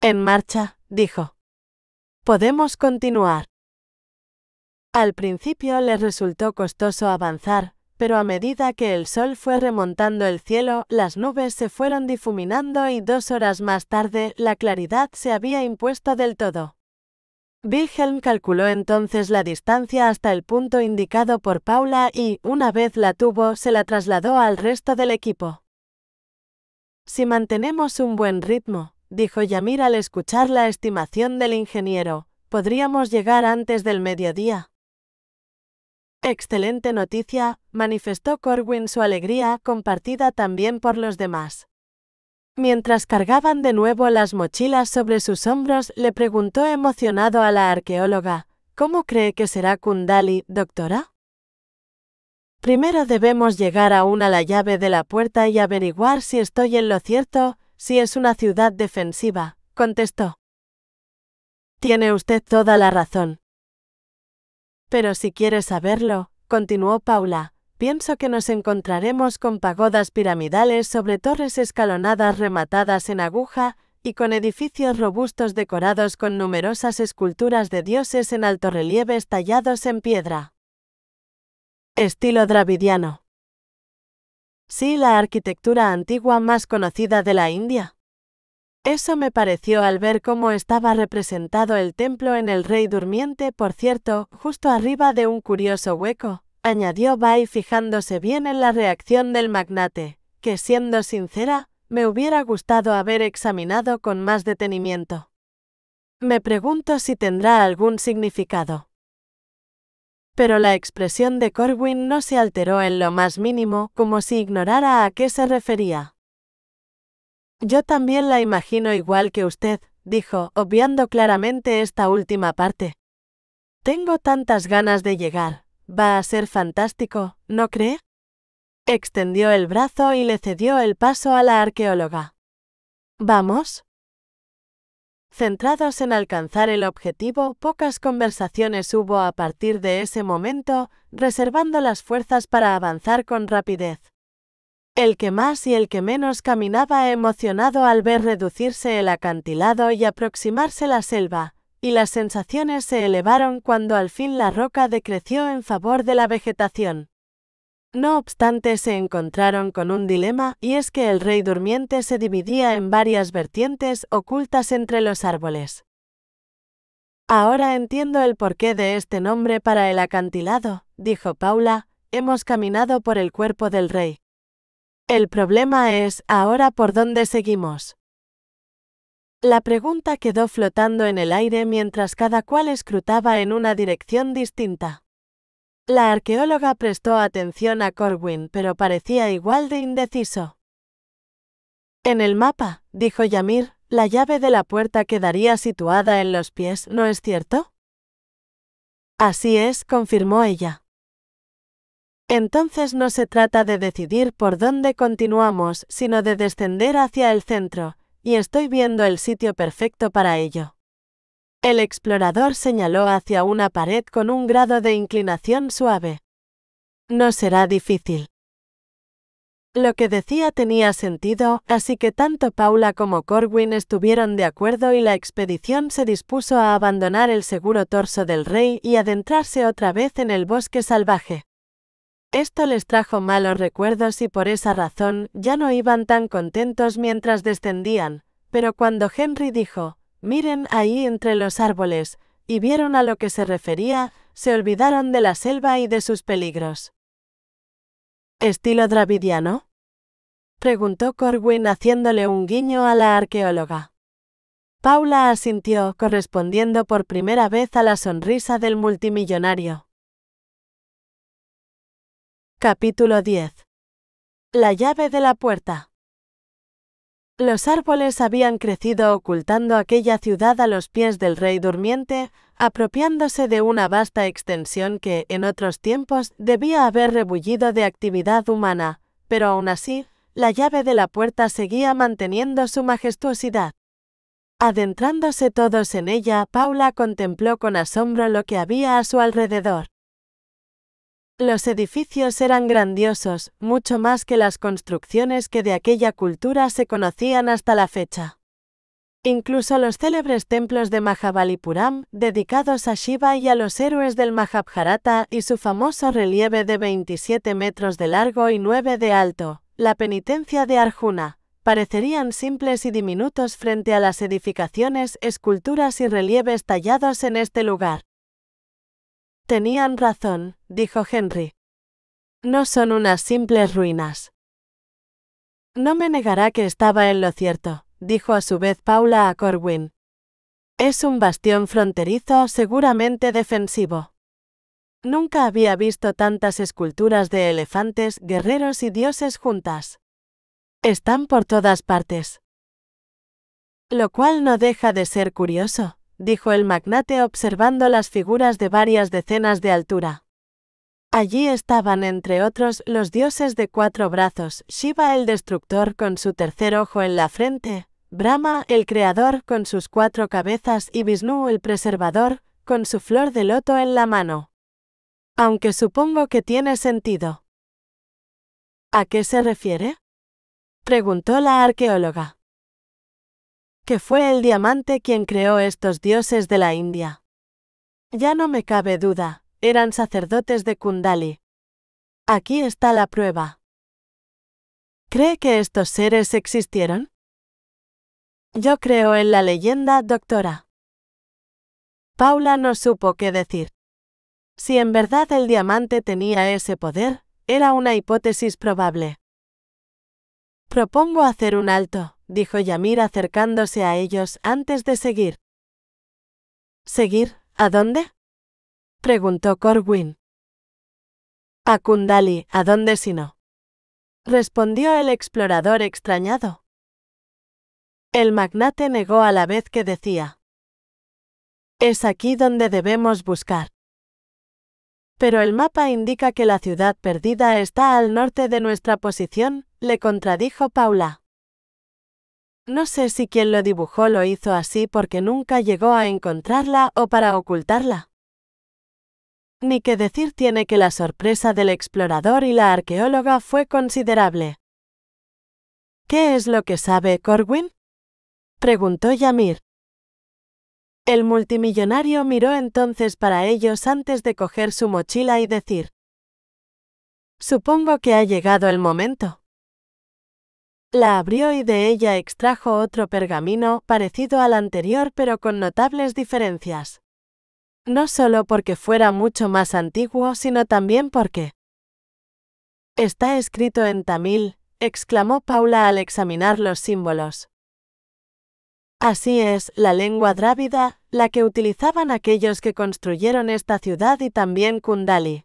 En marcha, dijo. Podemos continuar. Al principio le resultó costoso avanzar, pero a medida que el sol fue remontando el cielo, las nubes se fueron difuminando y dos horas más tarde la claridad se había impuesto del todo. Wilhelm calculó entonces la distancia hasta el punto indicado por Paula y, una vez la tuvo, se la trasladó al resto del equipo. Si mantenemos un buen ritmo, dijo Yamir al escuchar la estimación del ingeniero, podríamos llegar antes del mediodía. Excelente noticia, manifestó Corwin su alegría, compartida también por los demás. Mientras cargaban de nuevo las mochilas sobre sus hombros, le preguntó emocionado a la arqueóloga, ¿Cómo cree que será Kundali, doctora? Primero debemos llegar aún a la llave de la puerta y averiguar si estoy en lo cierto, si es una ciudad defensiva, contestó. Tiene usted toda la razón, pero si quieres saberlo, continuó Paula, pienso que nos encontraremos con pagodas piramidales sobre torres escalonadas rematadas en aguja y con edificios robustos decorados con numerosas esculturas de dioses en altorrelieves tallados en piedra. Estilo dravidiano. Sí, la arquitectura antigua más conocida de la India. Eso me pareció al ver cómo estaba representado el templo en el rey durmiente, por cierto, justo arriba de un curioso hueco, añadió Bai fijándose bien en la reacción del magnate, que siendo sincera, me hubiera gustado haber examinado con más detenimiento. Me pregunto si tendrá algún significado. Pero la expresión de Corwin no se alteró en lo más mínimo, como si ignorara a qué se refería. Yo también la imagino igual que usted, dijo, obviando claramente esta última parte. Tengo tantas ganas de llegar. Va a ser fantástico, ¿no cree? Extendió el brazo y le cedió el paso a la arqueóloga. ¿Vamos? Centrados en alcanzar el objetivo, pocas conversaciones hubo a partir de ese momento, reservando las fuerzas para avanzar con rapidez. El que más y el que menos caminaba emocionado al ver reducirse el acantilado y aproximarse la selva, y las sensaciones se elevaron cuando al fin la roca decreció en favor de la vegetación. No obstante, se encontraron con un dilema, y es que el rey durmiente se dividía en varias vertientes ocultas entre los árboles. Ahora entiendo el porqué de este nombre para el acantilado, dijo Paula, hemos caminado por el cuerpo del rey. El problema es, ahora por dónde seguimos. La pregunta quedó flotando en el aire mientras cada cual escrutaba en una dirección distinta. La arqueóloga prestó atención a Corwin, pero parecía igual de indeciso. En el mapa, dijo Yamir, la llave de la puerta quedaría situada en los pies, ¿no es cierto? Así es, confirmó ella. Entonces no se trata de decidir por dónde continuamos, sino de descender hacia el centro, y estoy viendo el sitio perfecto para ello. El explorador señaló hacia una pared con un grado de inclinación suave. No será difícil. Lo que decía tenía sentido, así que tanto Paula como Corwin estuvieron de acuerdo y la expedición se dispuso a abandonar el seguro torso del rey y adentrarse otra vez en el bosque salvaje. Esto les trajo malos recuerdos y por esa razón ya no iban tan contentos mientras descendían, pero cuando Henry dijo, miren ahí entre los árboles, y vieron a lo que se refería, se olvidaron de la selva y de sus peligros. ¿Estilo dravidiano? preguntó Corwin haciéndole un guiño a la arqueóloga. Paula asintió, correspondiendo por primera vez a la sonrisa del multimillonario. Capítulo 10. La llave de la puerta. Los árboles habían crecido ocultando aquella ciudad a los pies del rey durmiente, apropiándose de una vasta extensión que, en otros tiempos, debía haber rebullido de actividad humana, pero aún así, la llave de la puerta seguía manteniendo su majestuosidad. Adentrándose todos en ella, Paula contempló con asombro lo que había a su alrededor. Los edificios eran grandiosos, mucho más que las construcciones que de aquella cultura se conocían hasta la fecha. Incluso los célebres templos de Mahabalipuram, dedicados a Shiva y a los héroes del Mahabharata, y su famoso relieve de 27 metros de largo y 9 de alto, la penitencia de Arjuna, parecerían simples y diminutos frente a las edificaciones, esculturas y relieves tallados en este lugar. Tenían razón, dijo Henry. No son unas simples ruinas. No me negará que estaba en lo cierto, dijo a su vez Paula a Corwin. Es un bastión fronterizo seguramente defensivo. Nunca había visto tantas esculturas de elefantes, guerreros y dioses juntas. Están por todas partes. Lo cual no deja de ser curioso, dijo el magnate observando las figuras de varias decenas de altura. Allí estaban, entre otros, los dioses de cuatro brazos, Shiva el destructor con su tercer ojo en la frente, Brahma el creador con sus cuatro cabezas y Vishnu el preservador, con su flor de loto en la mano. Aunque supongo que tiene sentido. ¿A qué se refiere? preguntó la arqueóloga que fue el diamante quien creó estos dioses de la India. Ya no me cabe duda, eran sacerdotes de Kundali. Aquí está la prueba. ¿Cree que estos seres existieron? Yo creo en la leyenda, doctora. Paula no supo qué decir. Si en verdad el diamante tenía ese poder, era una hipótesis probable. Propongo hacer un alto dijo Yamir acercándose a ellos antes de seguir. ¿Seguir? ¿A dónde? preguntó Corwin. A Kundali, ¿a dónde si no? respondió el explorador extrañado. El magnate negó a la vez que decía. Es aquí donde debemos buscar. Pero el mapa indica que la ciudad perdida está al norte de nuestra posición, le contradijo Paula. No sé si quien lo dibujó lo hizo así porque nunca llegó a encontrarla o para ocultarla. Ni que decir tiene que la sorpresa del explorador y la arqueóloga fue considerable. ¿Qué es lo que sabe Corwin? preguntó Yamir. El multimillonario miró entonces para ellos antes de coger su mochila y decir, Supongo que ha llegado el momento. La abrió y de ella extrajo otro pergamino, parecido al anterior pero con notables diferencias. No solo porque fuera mucho más antiguo, sino también porque... Está escrito en tamil, exclamó Paula al examinar los símbolos. Así es, la lengua drávida, la que utilizaban aquellos que construyeron esta ciudad y también Kundali.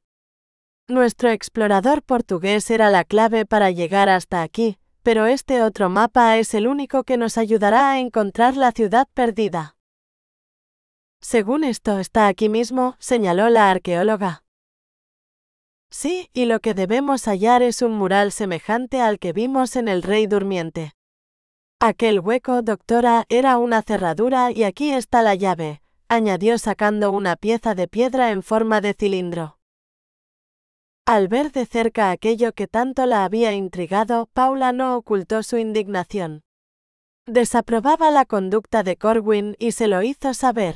Nuestro explorador portugués era la clave para llegar hasta aquí, pero este otro mapa es el único que nos ayudará a encontrar la ciudad perdida. Según esto está aquí mismo, señaló la arqueóloga. Sí, y lo que debemos hallar es un mural semejante al que vimos en el Rey Durmiente. Aquel hueco, doctora, era una cerradura y aquí está la llave, añadió sacando una pieza de piedra en forma de cilindro. Al ver de cerca aquello que tanto la había intrigado, Paula no ocultó su indignación. Desaprobaba la conducta de Corwin y se lo hizo saber.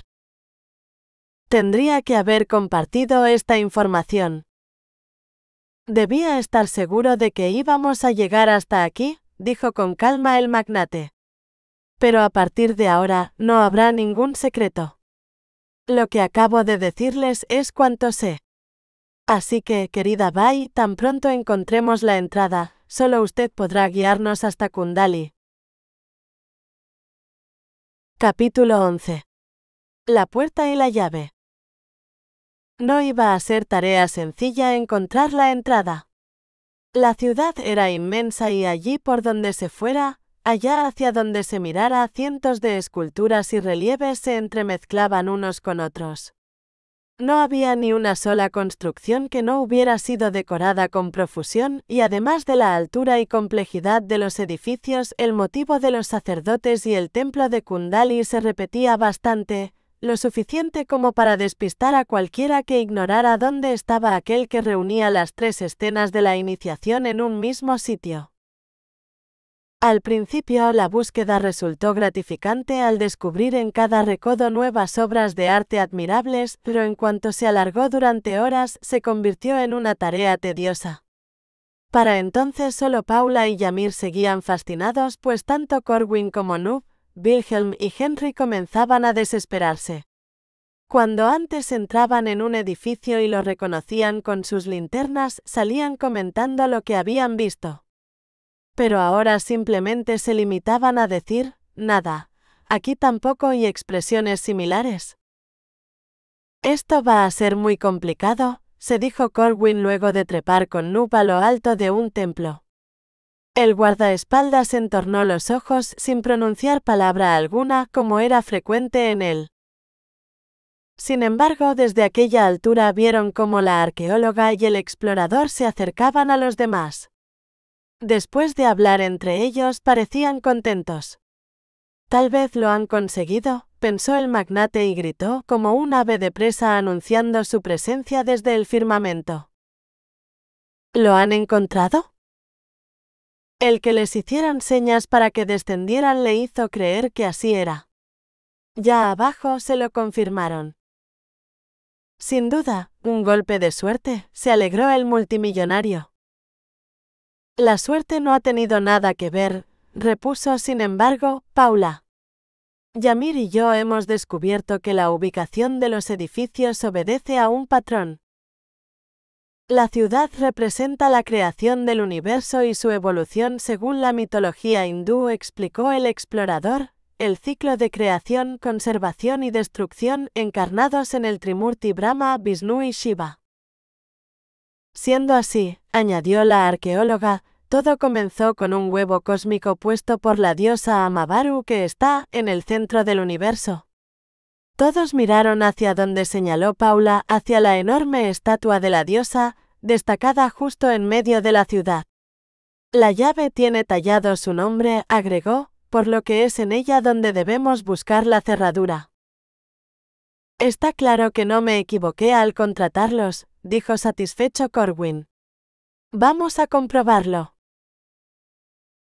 Tendría que haber compartido esta información. Debía estar seguro de que íbamos a llegar hasta aquí, dijo con calma el magnate. Pero a partir de ahora no habrá ningún secreto. Lo que acabo de decirles es cuanto sé. Así que, querida Bai, tan pronto encontremos la entrada, solo usted podrá guiarnos hasta Kundali. Capítulo 11. La puerta y la llave. No iba a ser tarea sencilla encontrar la entrada. La ciudad era inmensa y allí por donde se fuera, allá hacia donde se mirara cientos de esculturas y relieves se entremezclaban unos con otros. No había ni una sola construcción que no hubiera sido decorada con profusión, y además de la altura y complejidad de los edificios, el motivo de los sacerdotes y el templo de Kundali se repetía bastante, lo suficiente como para despistar a cualquiera que ignorara dónde estaba aquel que reunía las tres escenas de la iniciación en un mismo sitio. Al principio la búsqueda resultó gratificante al descubrir en cada recodo nuevas obras de arte admirables, pero en cuanto se alargó durante horas se convirtió en una tarea tediosa. Para entonces solo Paula y Yamir seguían fascinados, pues tanto Corwin como Noob, Wilhelm y Henry comenzaban a desesperarse. Cuando antes entraban en un edificio y lo reconocían con sus linternas, salían comentando lo que habían visto pero ahora simplemente se limitaban a decir, nada, aquí tampoco hay expresiones similares. Esto va a ser muy complicado, se dijo Corwin luego de trepar con Noob lo alto de un templo. El guardaespaldas entornó los ojos sin pronunciar palabra alguna como era frecuente en él. Sin embargo, desde aquella altura vieron cómo la arqueóloga y el explorador se acercaban a los demás. Después de hablar entre ellos, parecían contentos. Tal vez lo han conseguido, pensó el magnate y gritó como un ave de presa anunciando su presencia desde el firmamento. ¿Lo han encontrado? El que les hicieran señas para que descendieran le hizo creer que así era. Ya abajo se lo confirmaron. Sin duda, un golpe de suerte, se alegró el multimillonario. La suerte no ha tenido nada que ver, repuso sin embargo Paula. Yamir y yo hemos descubierto que la ubicación de los edificios obedece a un patrón. La ciudad representa la creación del universo y su evolución según la mitología hindú, explicó el explorador, el ciclo de creación, conservación y destrucción encarnados en el Trimurti Brahma, Vishnu y Shiva. Siendo así, añadió la arqueóloga, todo comenzó con un huevo cósmico puesto por la diosa Amabaru que está en el centro del universo. Todos miraron hacia donde señaló Paula, hacia la enorme estatua de la diosa, destacada justo en medio de la ciudad. La llave tiene tallado su nombre, agregó, por lo que es en ella donde debemos buscar la cerradura. Está claro que no me equivoqué al contratarlos, dijo satisfecho Corwin. Vamos a comprobarlo.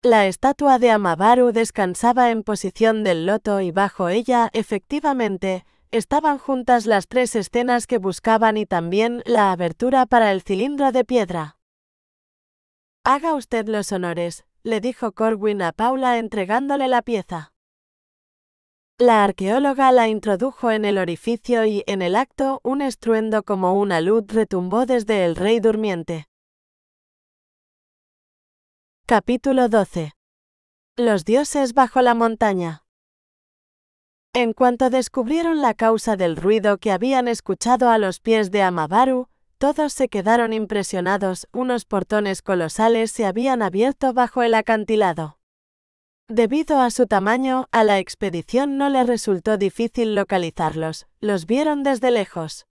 La estatua de Amabaru descansaba en posición del loto y bajo ella, efectivamente, estaban juntas las tres escenas que buscaban y también la abertura para el cilindro de piedra. Haga usted los honores, le dijo Corwin a Paula entregándole la pieza. La arqueóloga la introdujo en el orificio y, en el acto, un estruendo como una luz retumbó desde el rey durmiente. Capítulo 12. Los dioses bajo la montaña. En cuanto descubrieron la causa del ruido que habían escuchado a los pies de Amabaru, todos se quedaron impresionados, unos portones colosales se habían abierto bajo el acantilado. Debido a su tamaño, a la expedición no le resultó difícil localizarlos, los vieron desde lejos.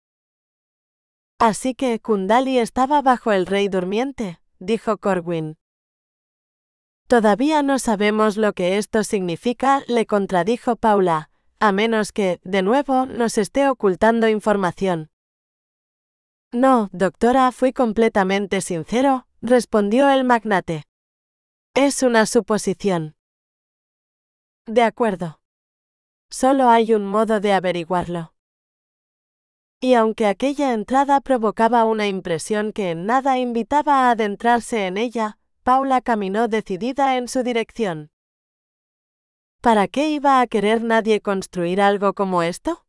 Así que Kundali estaba bajo el rey durmiente, dijo Corwin. Todavía no sabemos lo que esto significa, le contradijo Paula, a menos que, de nuevo, nos esté ocultando información. No, doctora, fui completamente sincero, respondió el magnate. Es una suposición. De acuerdo. Solo hay un modo de averiguarlo. Y aunque aquella entrada provocaba una impresión que en nada invitaba a adentrarse en ella, Paula caminó decidida en su dirección. ¿Para qué iba a querer nadie construir algo como esto?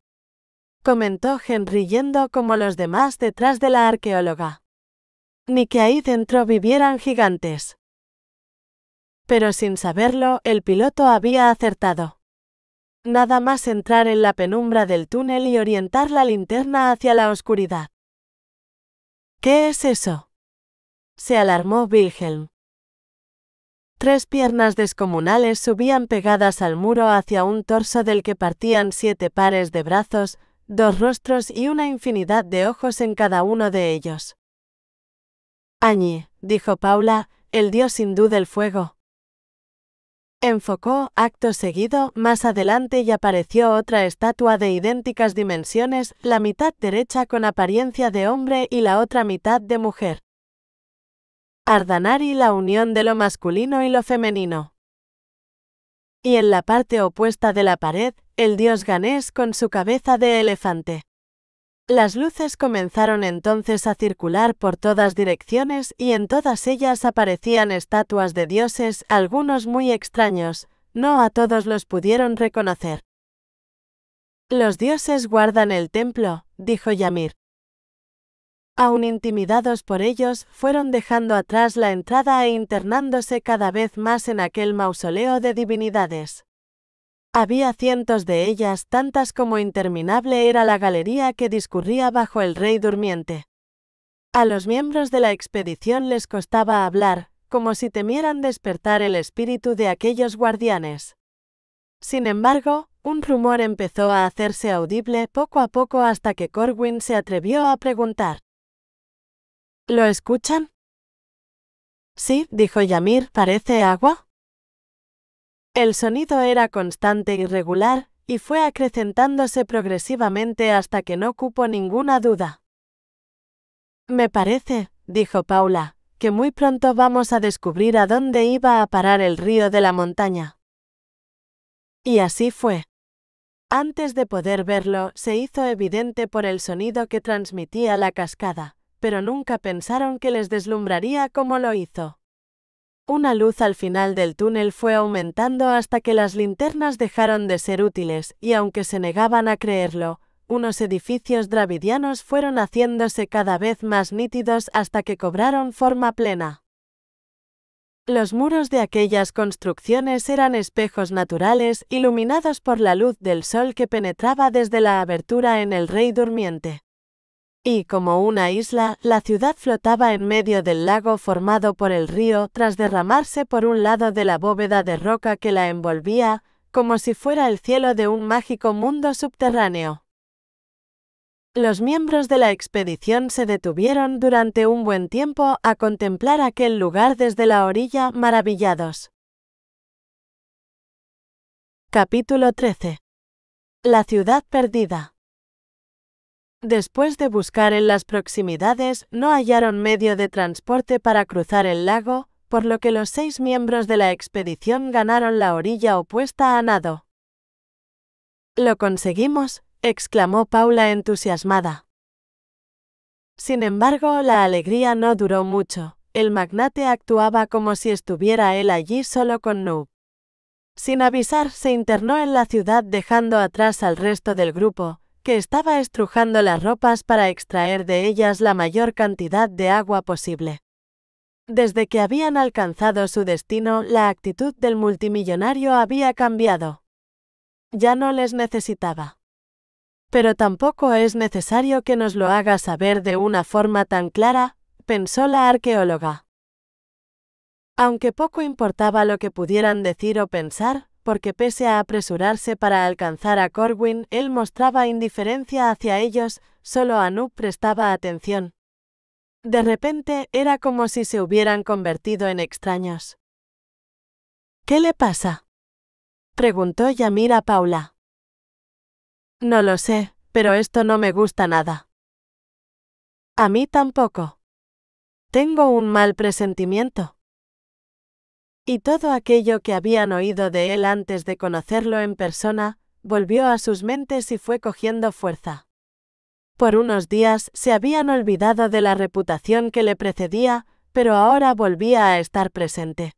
comentó Henry yendo como los demás detrás de la arqueóloga. Ni que ahí dentro vivieran gigantes pero sin saberlo, el piloto había acertado. Nada más entrar en la penumbra del túnel y orientar la linterna hacia la oscuridad. ¿Qué es eso? se alarmó Wilhelm. Tres piernas descomunales subían pegadas al muro hacia un torso del que partían siete pares de brazos, dos rostros y una infinidad de ojos en cada uno de ellos. Añi, dijo Paula, el dios hindú del fuego, Enfocó, acto seguido, más adelante y apareció otra estatua de idénticas dimensiones, la mitad derecha con apariencia de hombre y la otra mitad de mujer. Ardanari la unión de lo masculino y lo femenino. Y en la parte opuesta de la pared, el dios ganés con su cabeza de elefante. Las luces comenzaron entonces a circular por todas direcciones y en todas ellas aparecían estatuas de dioses, algunos muy extraños, no a todos los pudieron reconocer. Los dioses guardan el templo, dijo Yamir. Aun intimidados por ellos, fueron dejando atrás la entrada e internándose cada vez más en aquel mausoleo de divinidades. Había cientos de ellas, tantas como interminable era la galería que discurría bajo el rey durmiente. A los miembros de la expedición les costaba hablar, como si temieran despertar el espíritu de aquellos guardianes. Sin embargo, un rumor empezó a hacerse audible poco a poco hasta que Corwin se atrevió a preguntar. ¿Lo escuchan? Sí, dijo Yamir, parece agua. El sonido era constante y regular, y fue acrecentándose progresivamente hasta que no cupo ninguna duda. Me parece, dijo Paula, que muy pronto vamos a descubrir a dónde iba a parar el río de la montaña. Y así fue. Antes de poder verlo, se hizo evidente por el sonido que transmitía la cascada, pero nunca pensaron que les deslumbraría como lo hizo una luz al final del túnel fue aumentando hasta que las linternas dejaron de ser útiles, y aunque se negaban a creerlo, unos edificios dravidianos fueron haciéndose cada vez más nítidos hasta que cobraron forma plena. Los muros de aquellas construcciones eran espejos naturales iluminados por la luz del sol que penetraba desde la abertura en el rey durmiente. Y como una isla, la ciudad flotaba en medio del lago formado por el río tras derramarse por un lado de la bóveda de roca que la envolvía, como si fuera el cielo de un mágico mundo subterráneo. Los miembros de la expedición se detuvieron durante un buen tiempo a contemplar aquel lugar desde la orilla maravillados. Capítulo 13. La ciudad perdida. Después de buscar en las proximidades, no hallaron medio de transporte para cruzar el lago, por lo que los seis miembros de la expedición ganaron la orilla opuesta a nado. Lo conseguimos, exclamó Paula entusiasmada. Sin embargo, la alegría no duró mucho. El magnate actuaba como si estuviera él allí solo con Noob. Sin avisar, se internó en la ciudad dejando atrás al resto del grupo, estaba estrujando las ropas para extraer de ellas la mayor cantidad de agua posible. Desde que habían alcanzado su destino, la actitud del multimillonario había cambiado. Ya no les necesitaba. Pero tampoco es necesario que nos lo haga saber de una forma tan clara, pensó la arqueóloga. Aunque poco importaba lo que pudieran decir o pensar, porque pese a apresurarse para alcanzar a Corwin, él mostraba indiferencia hacia ellos, solo a prestaba atención. De repente, era como si se hubieran convertido en extraños. ¿Qué le pasa? preguntó Yamir a Paula. No lo sé, pero esto no me gusta nada. A mí tampoco. Tengo un mal presentimiento. Y todo aquello que habían oído de él antes de conocerlo en persona, volvió a sus mentes y fue cogiendo fuerza. Por unos días se habían olvidado de la reputación que le precedía, pero ahora volvía a estar presente.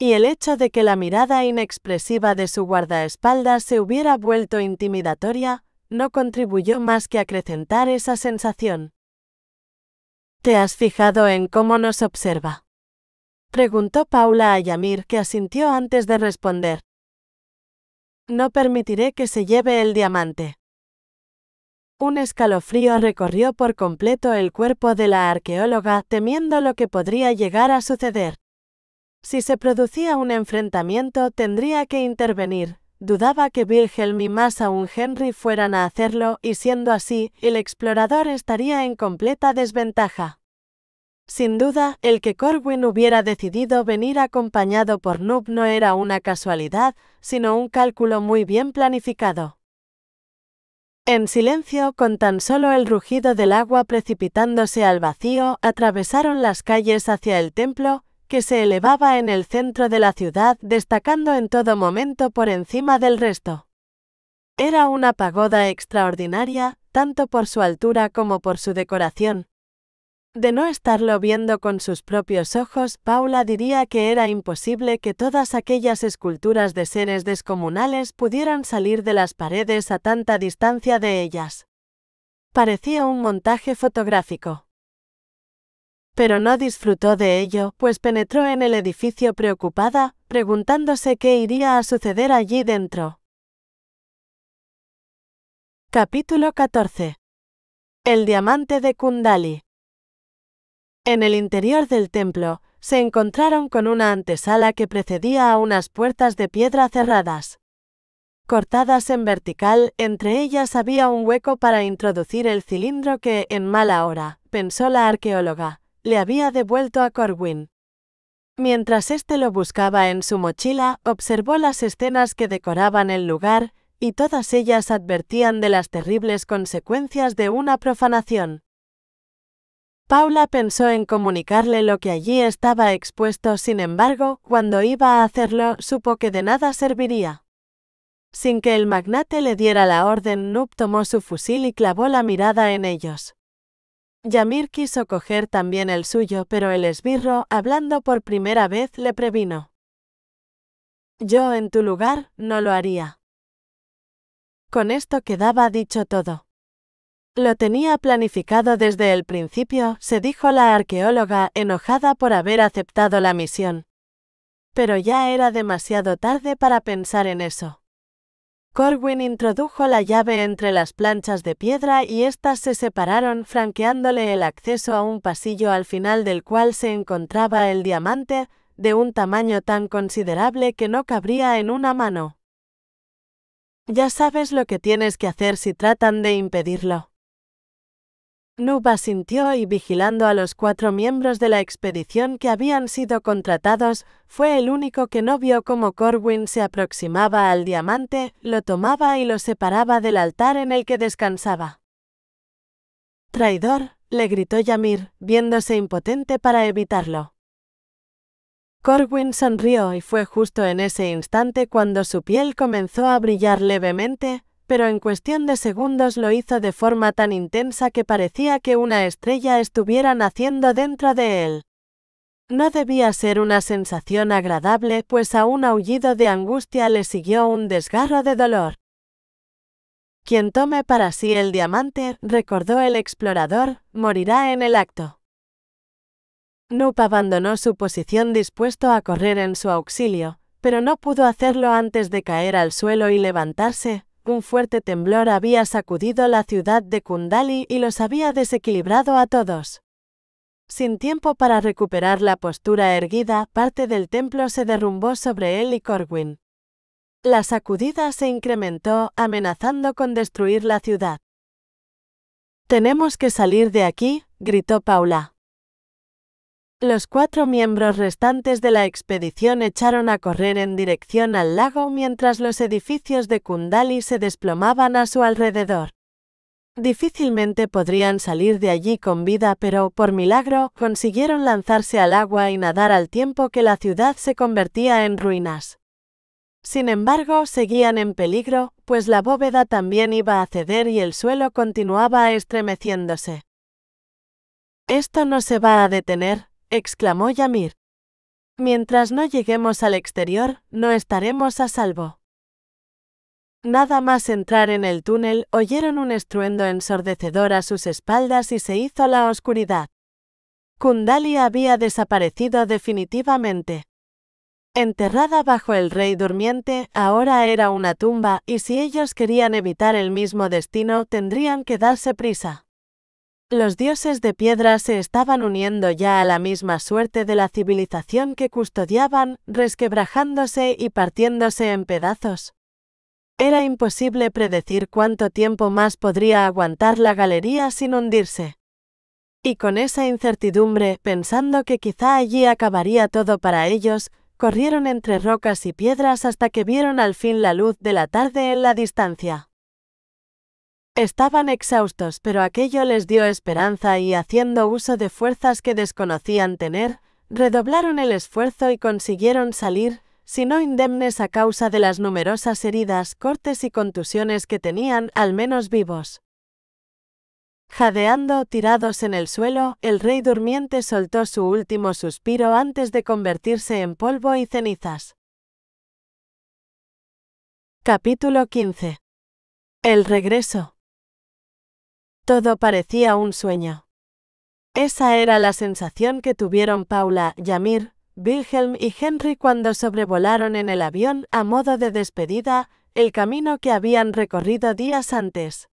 Y el hecho de que la mirada inexpresiva de su guardaespaldas se hubiera vuelto intimidatoria, no contribuyó más que acrecentar esa sensación. ¿Te has fijado en cómo nos observa? Preguntó Paula a Yamir, que asintió antes de responder. No permitiré que se lleve el diamante. Un escalofrío recorrió por completo el cuerpo de la arqueóloga, temiendo lo que podría llegar a suceder. Si se producía un enfrentamiento, tendría que intervenir. Dudaba que Wilhelm y más aún Henry fueran a hacerlo, y siendo así, el explorador estaría en completa desventaja. Sin duda, el que Corwin hubiera decidido venir acompañado por Noob no era una casualidad, sino un cálculo muy bien planificado. En silencio, con tan solo el rugido del agua precipitándose al vacío, atravesaron las calles hacia el templo, que se elevaba en el centro de la ciudad, destacando en todo momento por encima del resto. Era una pagoda extraordinaria, tanto por su altura como por su decoración, de no estarlo viendo con sus propios ojos, Paula diría que era imposible que todas aquellas esculturas de seres descomunales pudieran salir de las paredes a tanta distancia de ellas. Parecía un montaje fotográfico. Pero no disfrutó de ello, pues penetró en el edificio preocupada, preguntándose qué iría a suceder allí dentro. Capítulo 14. El diamante de Kundali. En el interior del templo, se encontraron con una antesala que precedía a unas puertas de piedra cerradas. Cortadas en vertical, entre ellas había un hueco para introducir el cilindro que, en mala hora, pensó la arqueóloga, le había devuelto a Corwin. Mientras éste lo buscaba en su mochila, observó las escenas que decoraban el lugar, y todas ellas advertían de las terribles consecuencias de una profanación. Paula pensó en comunicarle lo que allí estaba expuesto, sin embargo, cuando iba a hacerlo, supo que de nada serviría. Sin que el magnate le diera la orden, Noob tomó su fusil y clavó la mirada en ellos. Yamir quiso coger también el suyo, pero el esbirro, hablando por primera vez, le previno. Yo en tu lugar no lo haría. Con esto quedaba dicho todo. Lo tenía planificado desde el principio, se dijo la arqueóloga, enojada por haber aceptado la misión. Pero ya era demasiado tarde para pensar en eso. Corwin introdujo la llave entre las planchas de piedra y éstas se separaron, franqueándole el acceso a un pasillo al final del cual se encontraba el diamante, de un tamaño tan considerable que no cabría en una mano. Ya sabes lo que tienes que hacer si tratan de impedirlo. Nuba sintió y vigilando a los cuatro miembros de la expedición que habían sido contratados, fue el único que no vio cómo Corwin se aproximaba al diamante, lo tomaba y lo separaba del altar en el que descansaba. Traidor, le gritó Yamir, viéndose impotente para evitarlo. Corwin sonrió y fue justo en ese instante cuando su piel comenzó a brillar levemente, pero en cuestión de segundos lo hizo de forma tan intensa que parecía que una estrella estuviera naciendo dentro de él. No debía ser una sensación agradable, pues a un aullido de angustia le siguió un desgarro de dolor. Quien tome para sí el diamante, recordó el explorador, morirá en el acto. Noop abandonó su posición dispuesto a correr en su auxilio, pero no pudo hacerlo antes de caer al suelo y levantarse, un fuerte temblor había sacudido la ciudad de Kundali y los había desequilibrado a todos. Sin tiempo para recuperar la postura erguida, parte del templo se derrumbó sobre él y Corwin. La sacudida se incrementó, amenazando con destruir la ciudad. Tenemos que salir de aquí, gritó Paula. Los cuatro miembros restantes de la expedición echaron a correr en dirección al lago mientras los edificios de Kundali se desplomaban a su alrededor. Difícilmente podrían salir de allí con vida, pero, por milagro, consiguieron lanzarse al agua y nadar al tiempo que la ciudad se convertía en ruinas. Sin embargo, seguían en peligro, pues la bóveda también iba a ceder y el suelo continuaba estremeciéndose. Esto no se va a detener, exclamó Yamir. Mientras no lleguemos al exterior, no estaremos a salvo. Nada más entrar en el túnel, oyeron un estruendo ensordecedor a sus espaldas y se hizo la oscuridad. Kundali había desaparecido definitivamente. Enterrada bajo el rey durmiente, ahora era una tumba, y si ellos querían evitar el mismo destino, tendrían que darse prisa. Los dioses de piedra se estaban uniendo ya a la misma suerte de la civilización que custodiaban, resquebrajándose y partiéndose en pedazos. Era imposible predecir cuánto tiempo más podría aguantar la galería sin hundirse. Y con esa incertidumbre, pensando que quizá allí acabaría todo para ellos, corrieron entre rocas y piedras hasta que vieron al fin la luz de la tarde en la distancia. Estaban exhaustos, pero aquello les dio esperanza y haciendo uso de fuerzas que desconocían tener, redoblaron el esfuerzo y consiguieron salir, si no indemnes a causa de las numerosas heridas, cortes y contusiones que tenían, al menos vivos. Jadeando, tirados en el suelo, el rey durmiente soltó su último suspiro antes de convertirse en polvo y cenizas. Capítulo 15. El regreso. Todo parecía un sueño. Esa era la sensación que tuvieron Paula, Yamir, Wilhelm y Henry cuando sobrevolaron en el avión a modo de despedida el camino que habían recorrido días antes.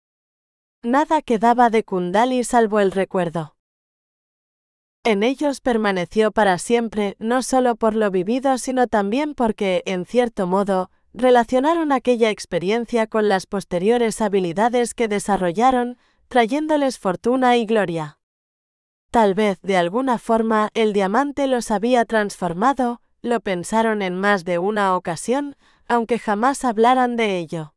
Nada quedaba de Kundali salvo el recuerdo. En ellos permaneció para siempre, no solo por lo vivido, sino también porque, en cierto modo, relacionaron aquella experiencia con las posteriores habilidades que desarrollaron, trayéndoles fortuna y gloria. Tal vez de alguna forma el diamante los había transformado, lo pensaron en más de una ocasión, aunque jamás hablaran de ello.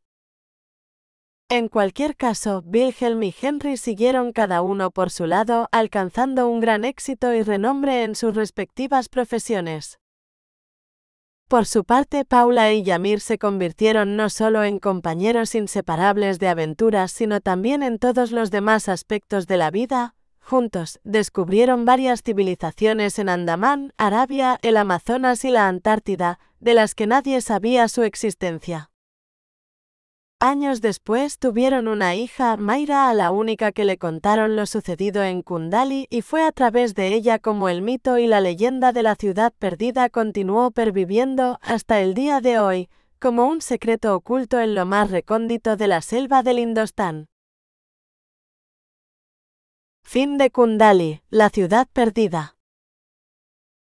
En cualquier caso, Wilhelm y Henry siguieron cada uno por su lado, alcanzando un gran éxito y renombre en sus respectivas profesiones. Por su parte, Paula y Yamir se convirtieron no solo en compañeros inseparables de aventuras, sino también en todos los demás aspectos de la vida. Juntos, descubrieron varias civilizaciones en Andamán, Arabia, el Amazonas y la Antártida, de las que nadie sabía su existencia. Años después tuvieron una hija, Mayra, a la única que le contaron lo sucedido en Kundali, y fue a través de ella como el mito y la leyenda de la ciudad perdida continuó perviviendo hasta el día de hoy, como un secreto oculto en lo más recóndito de la selva del Indostán. Fin de Kundali, la ciudad perdida.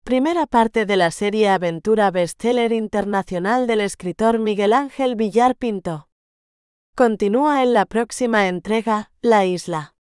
Primera parte de la serie Aventura Bestseller Internacional del escritor Miguel Ángel Villar Pinto. Continúa en la próxima entrega, La Isla.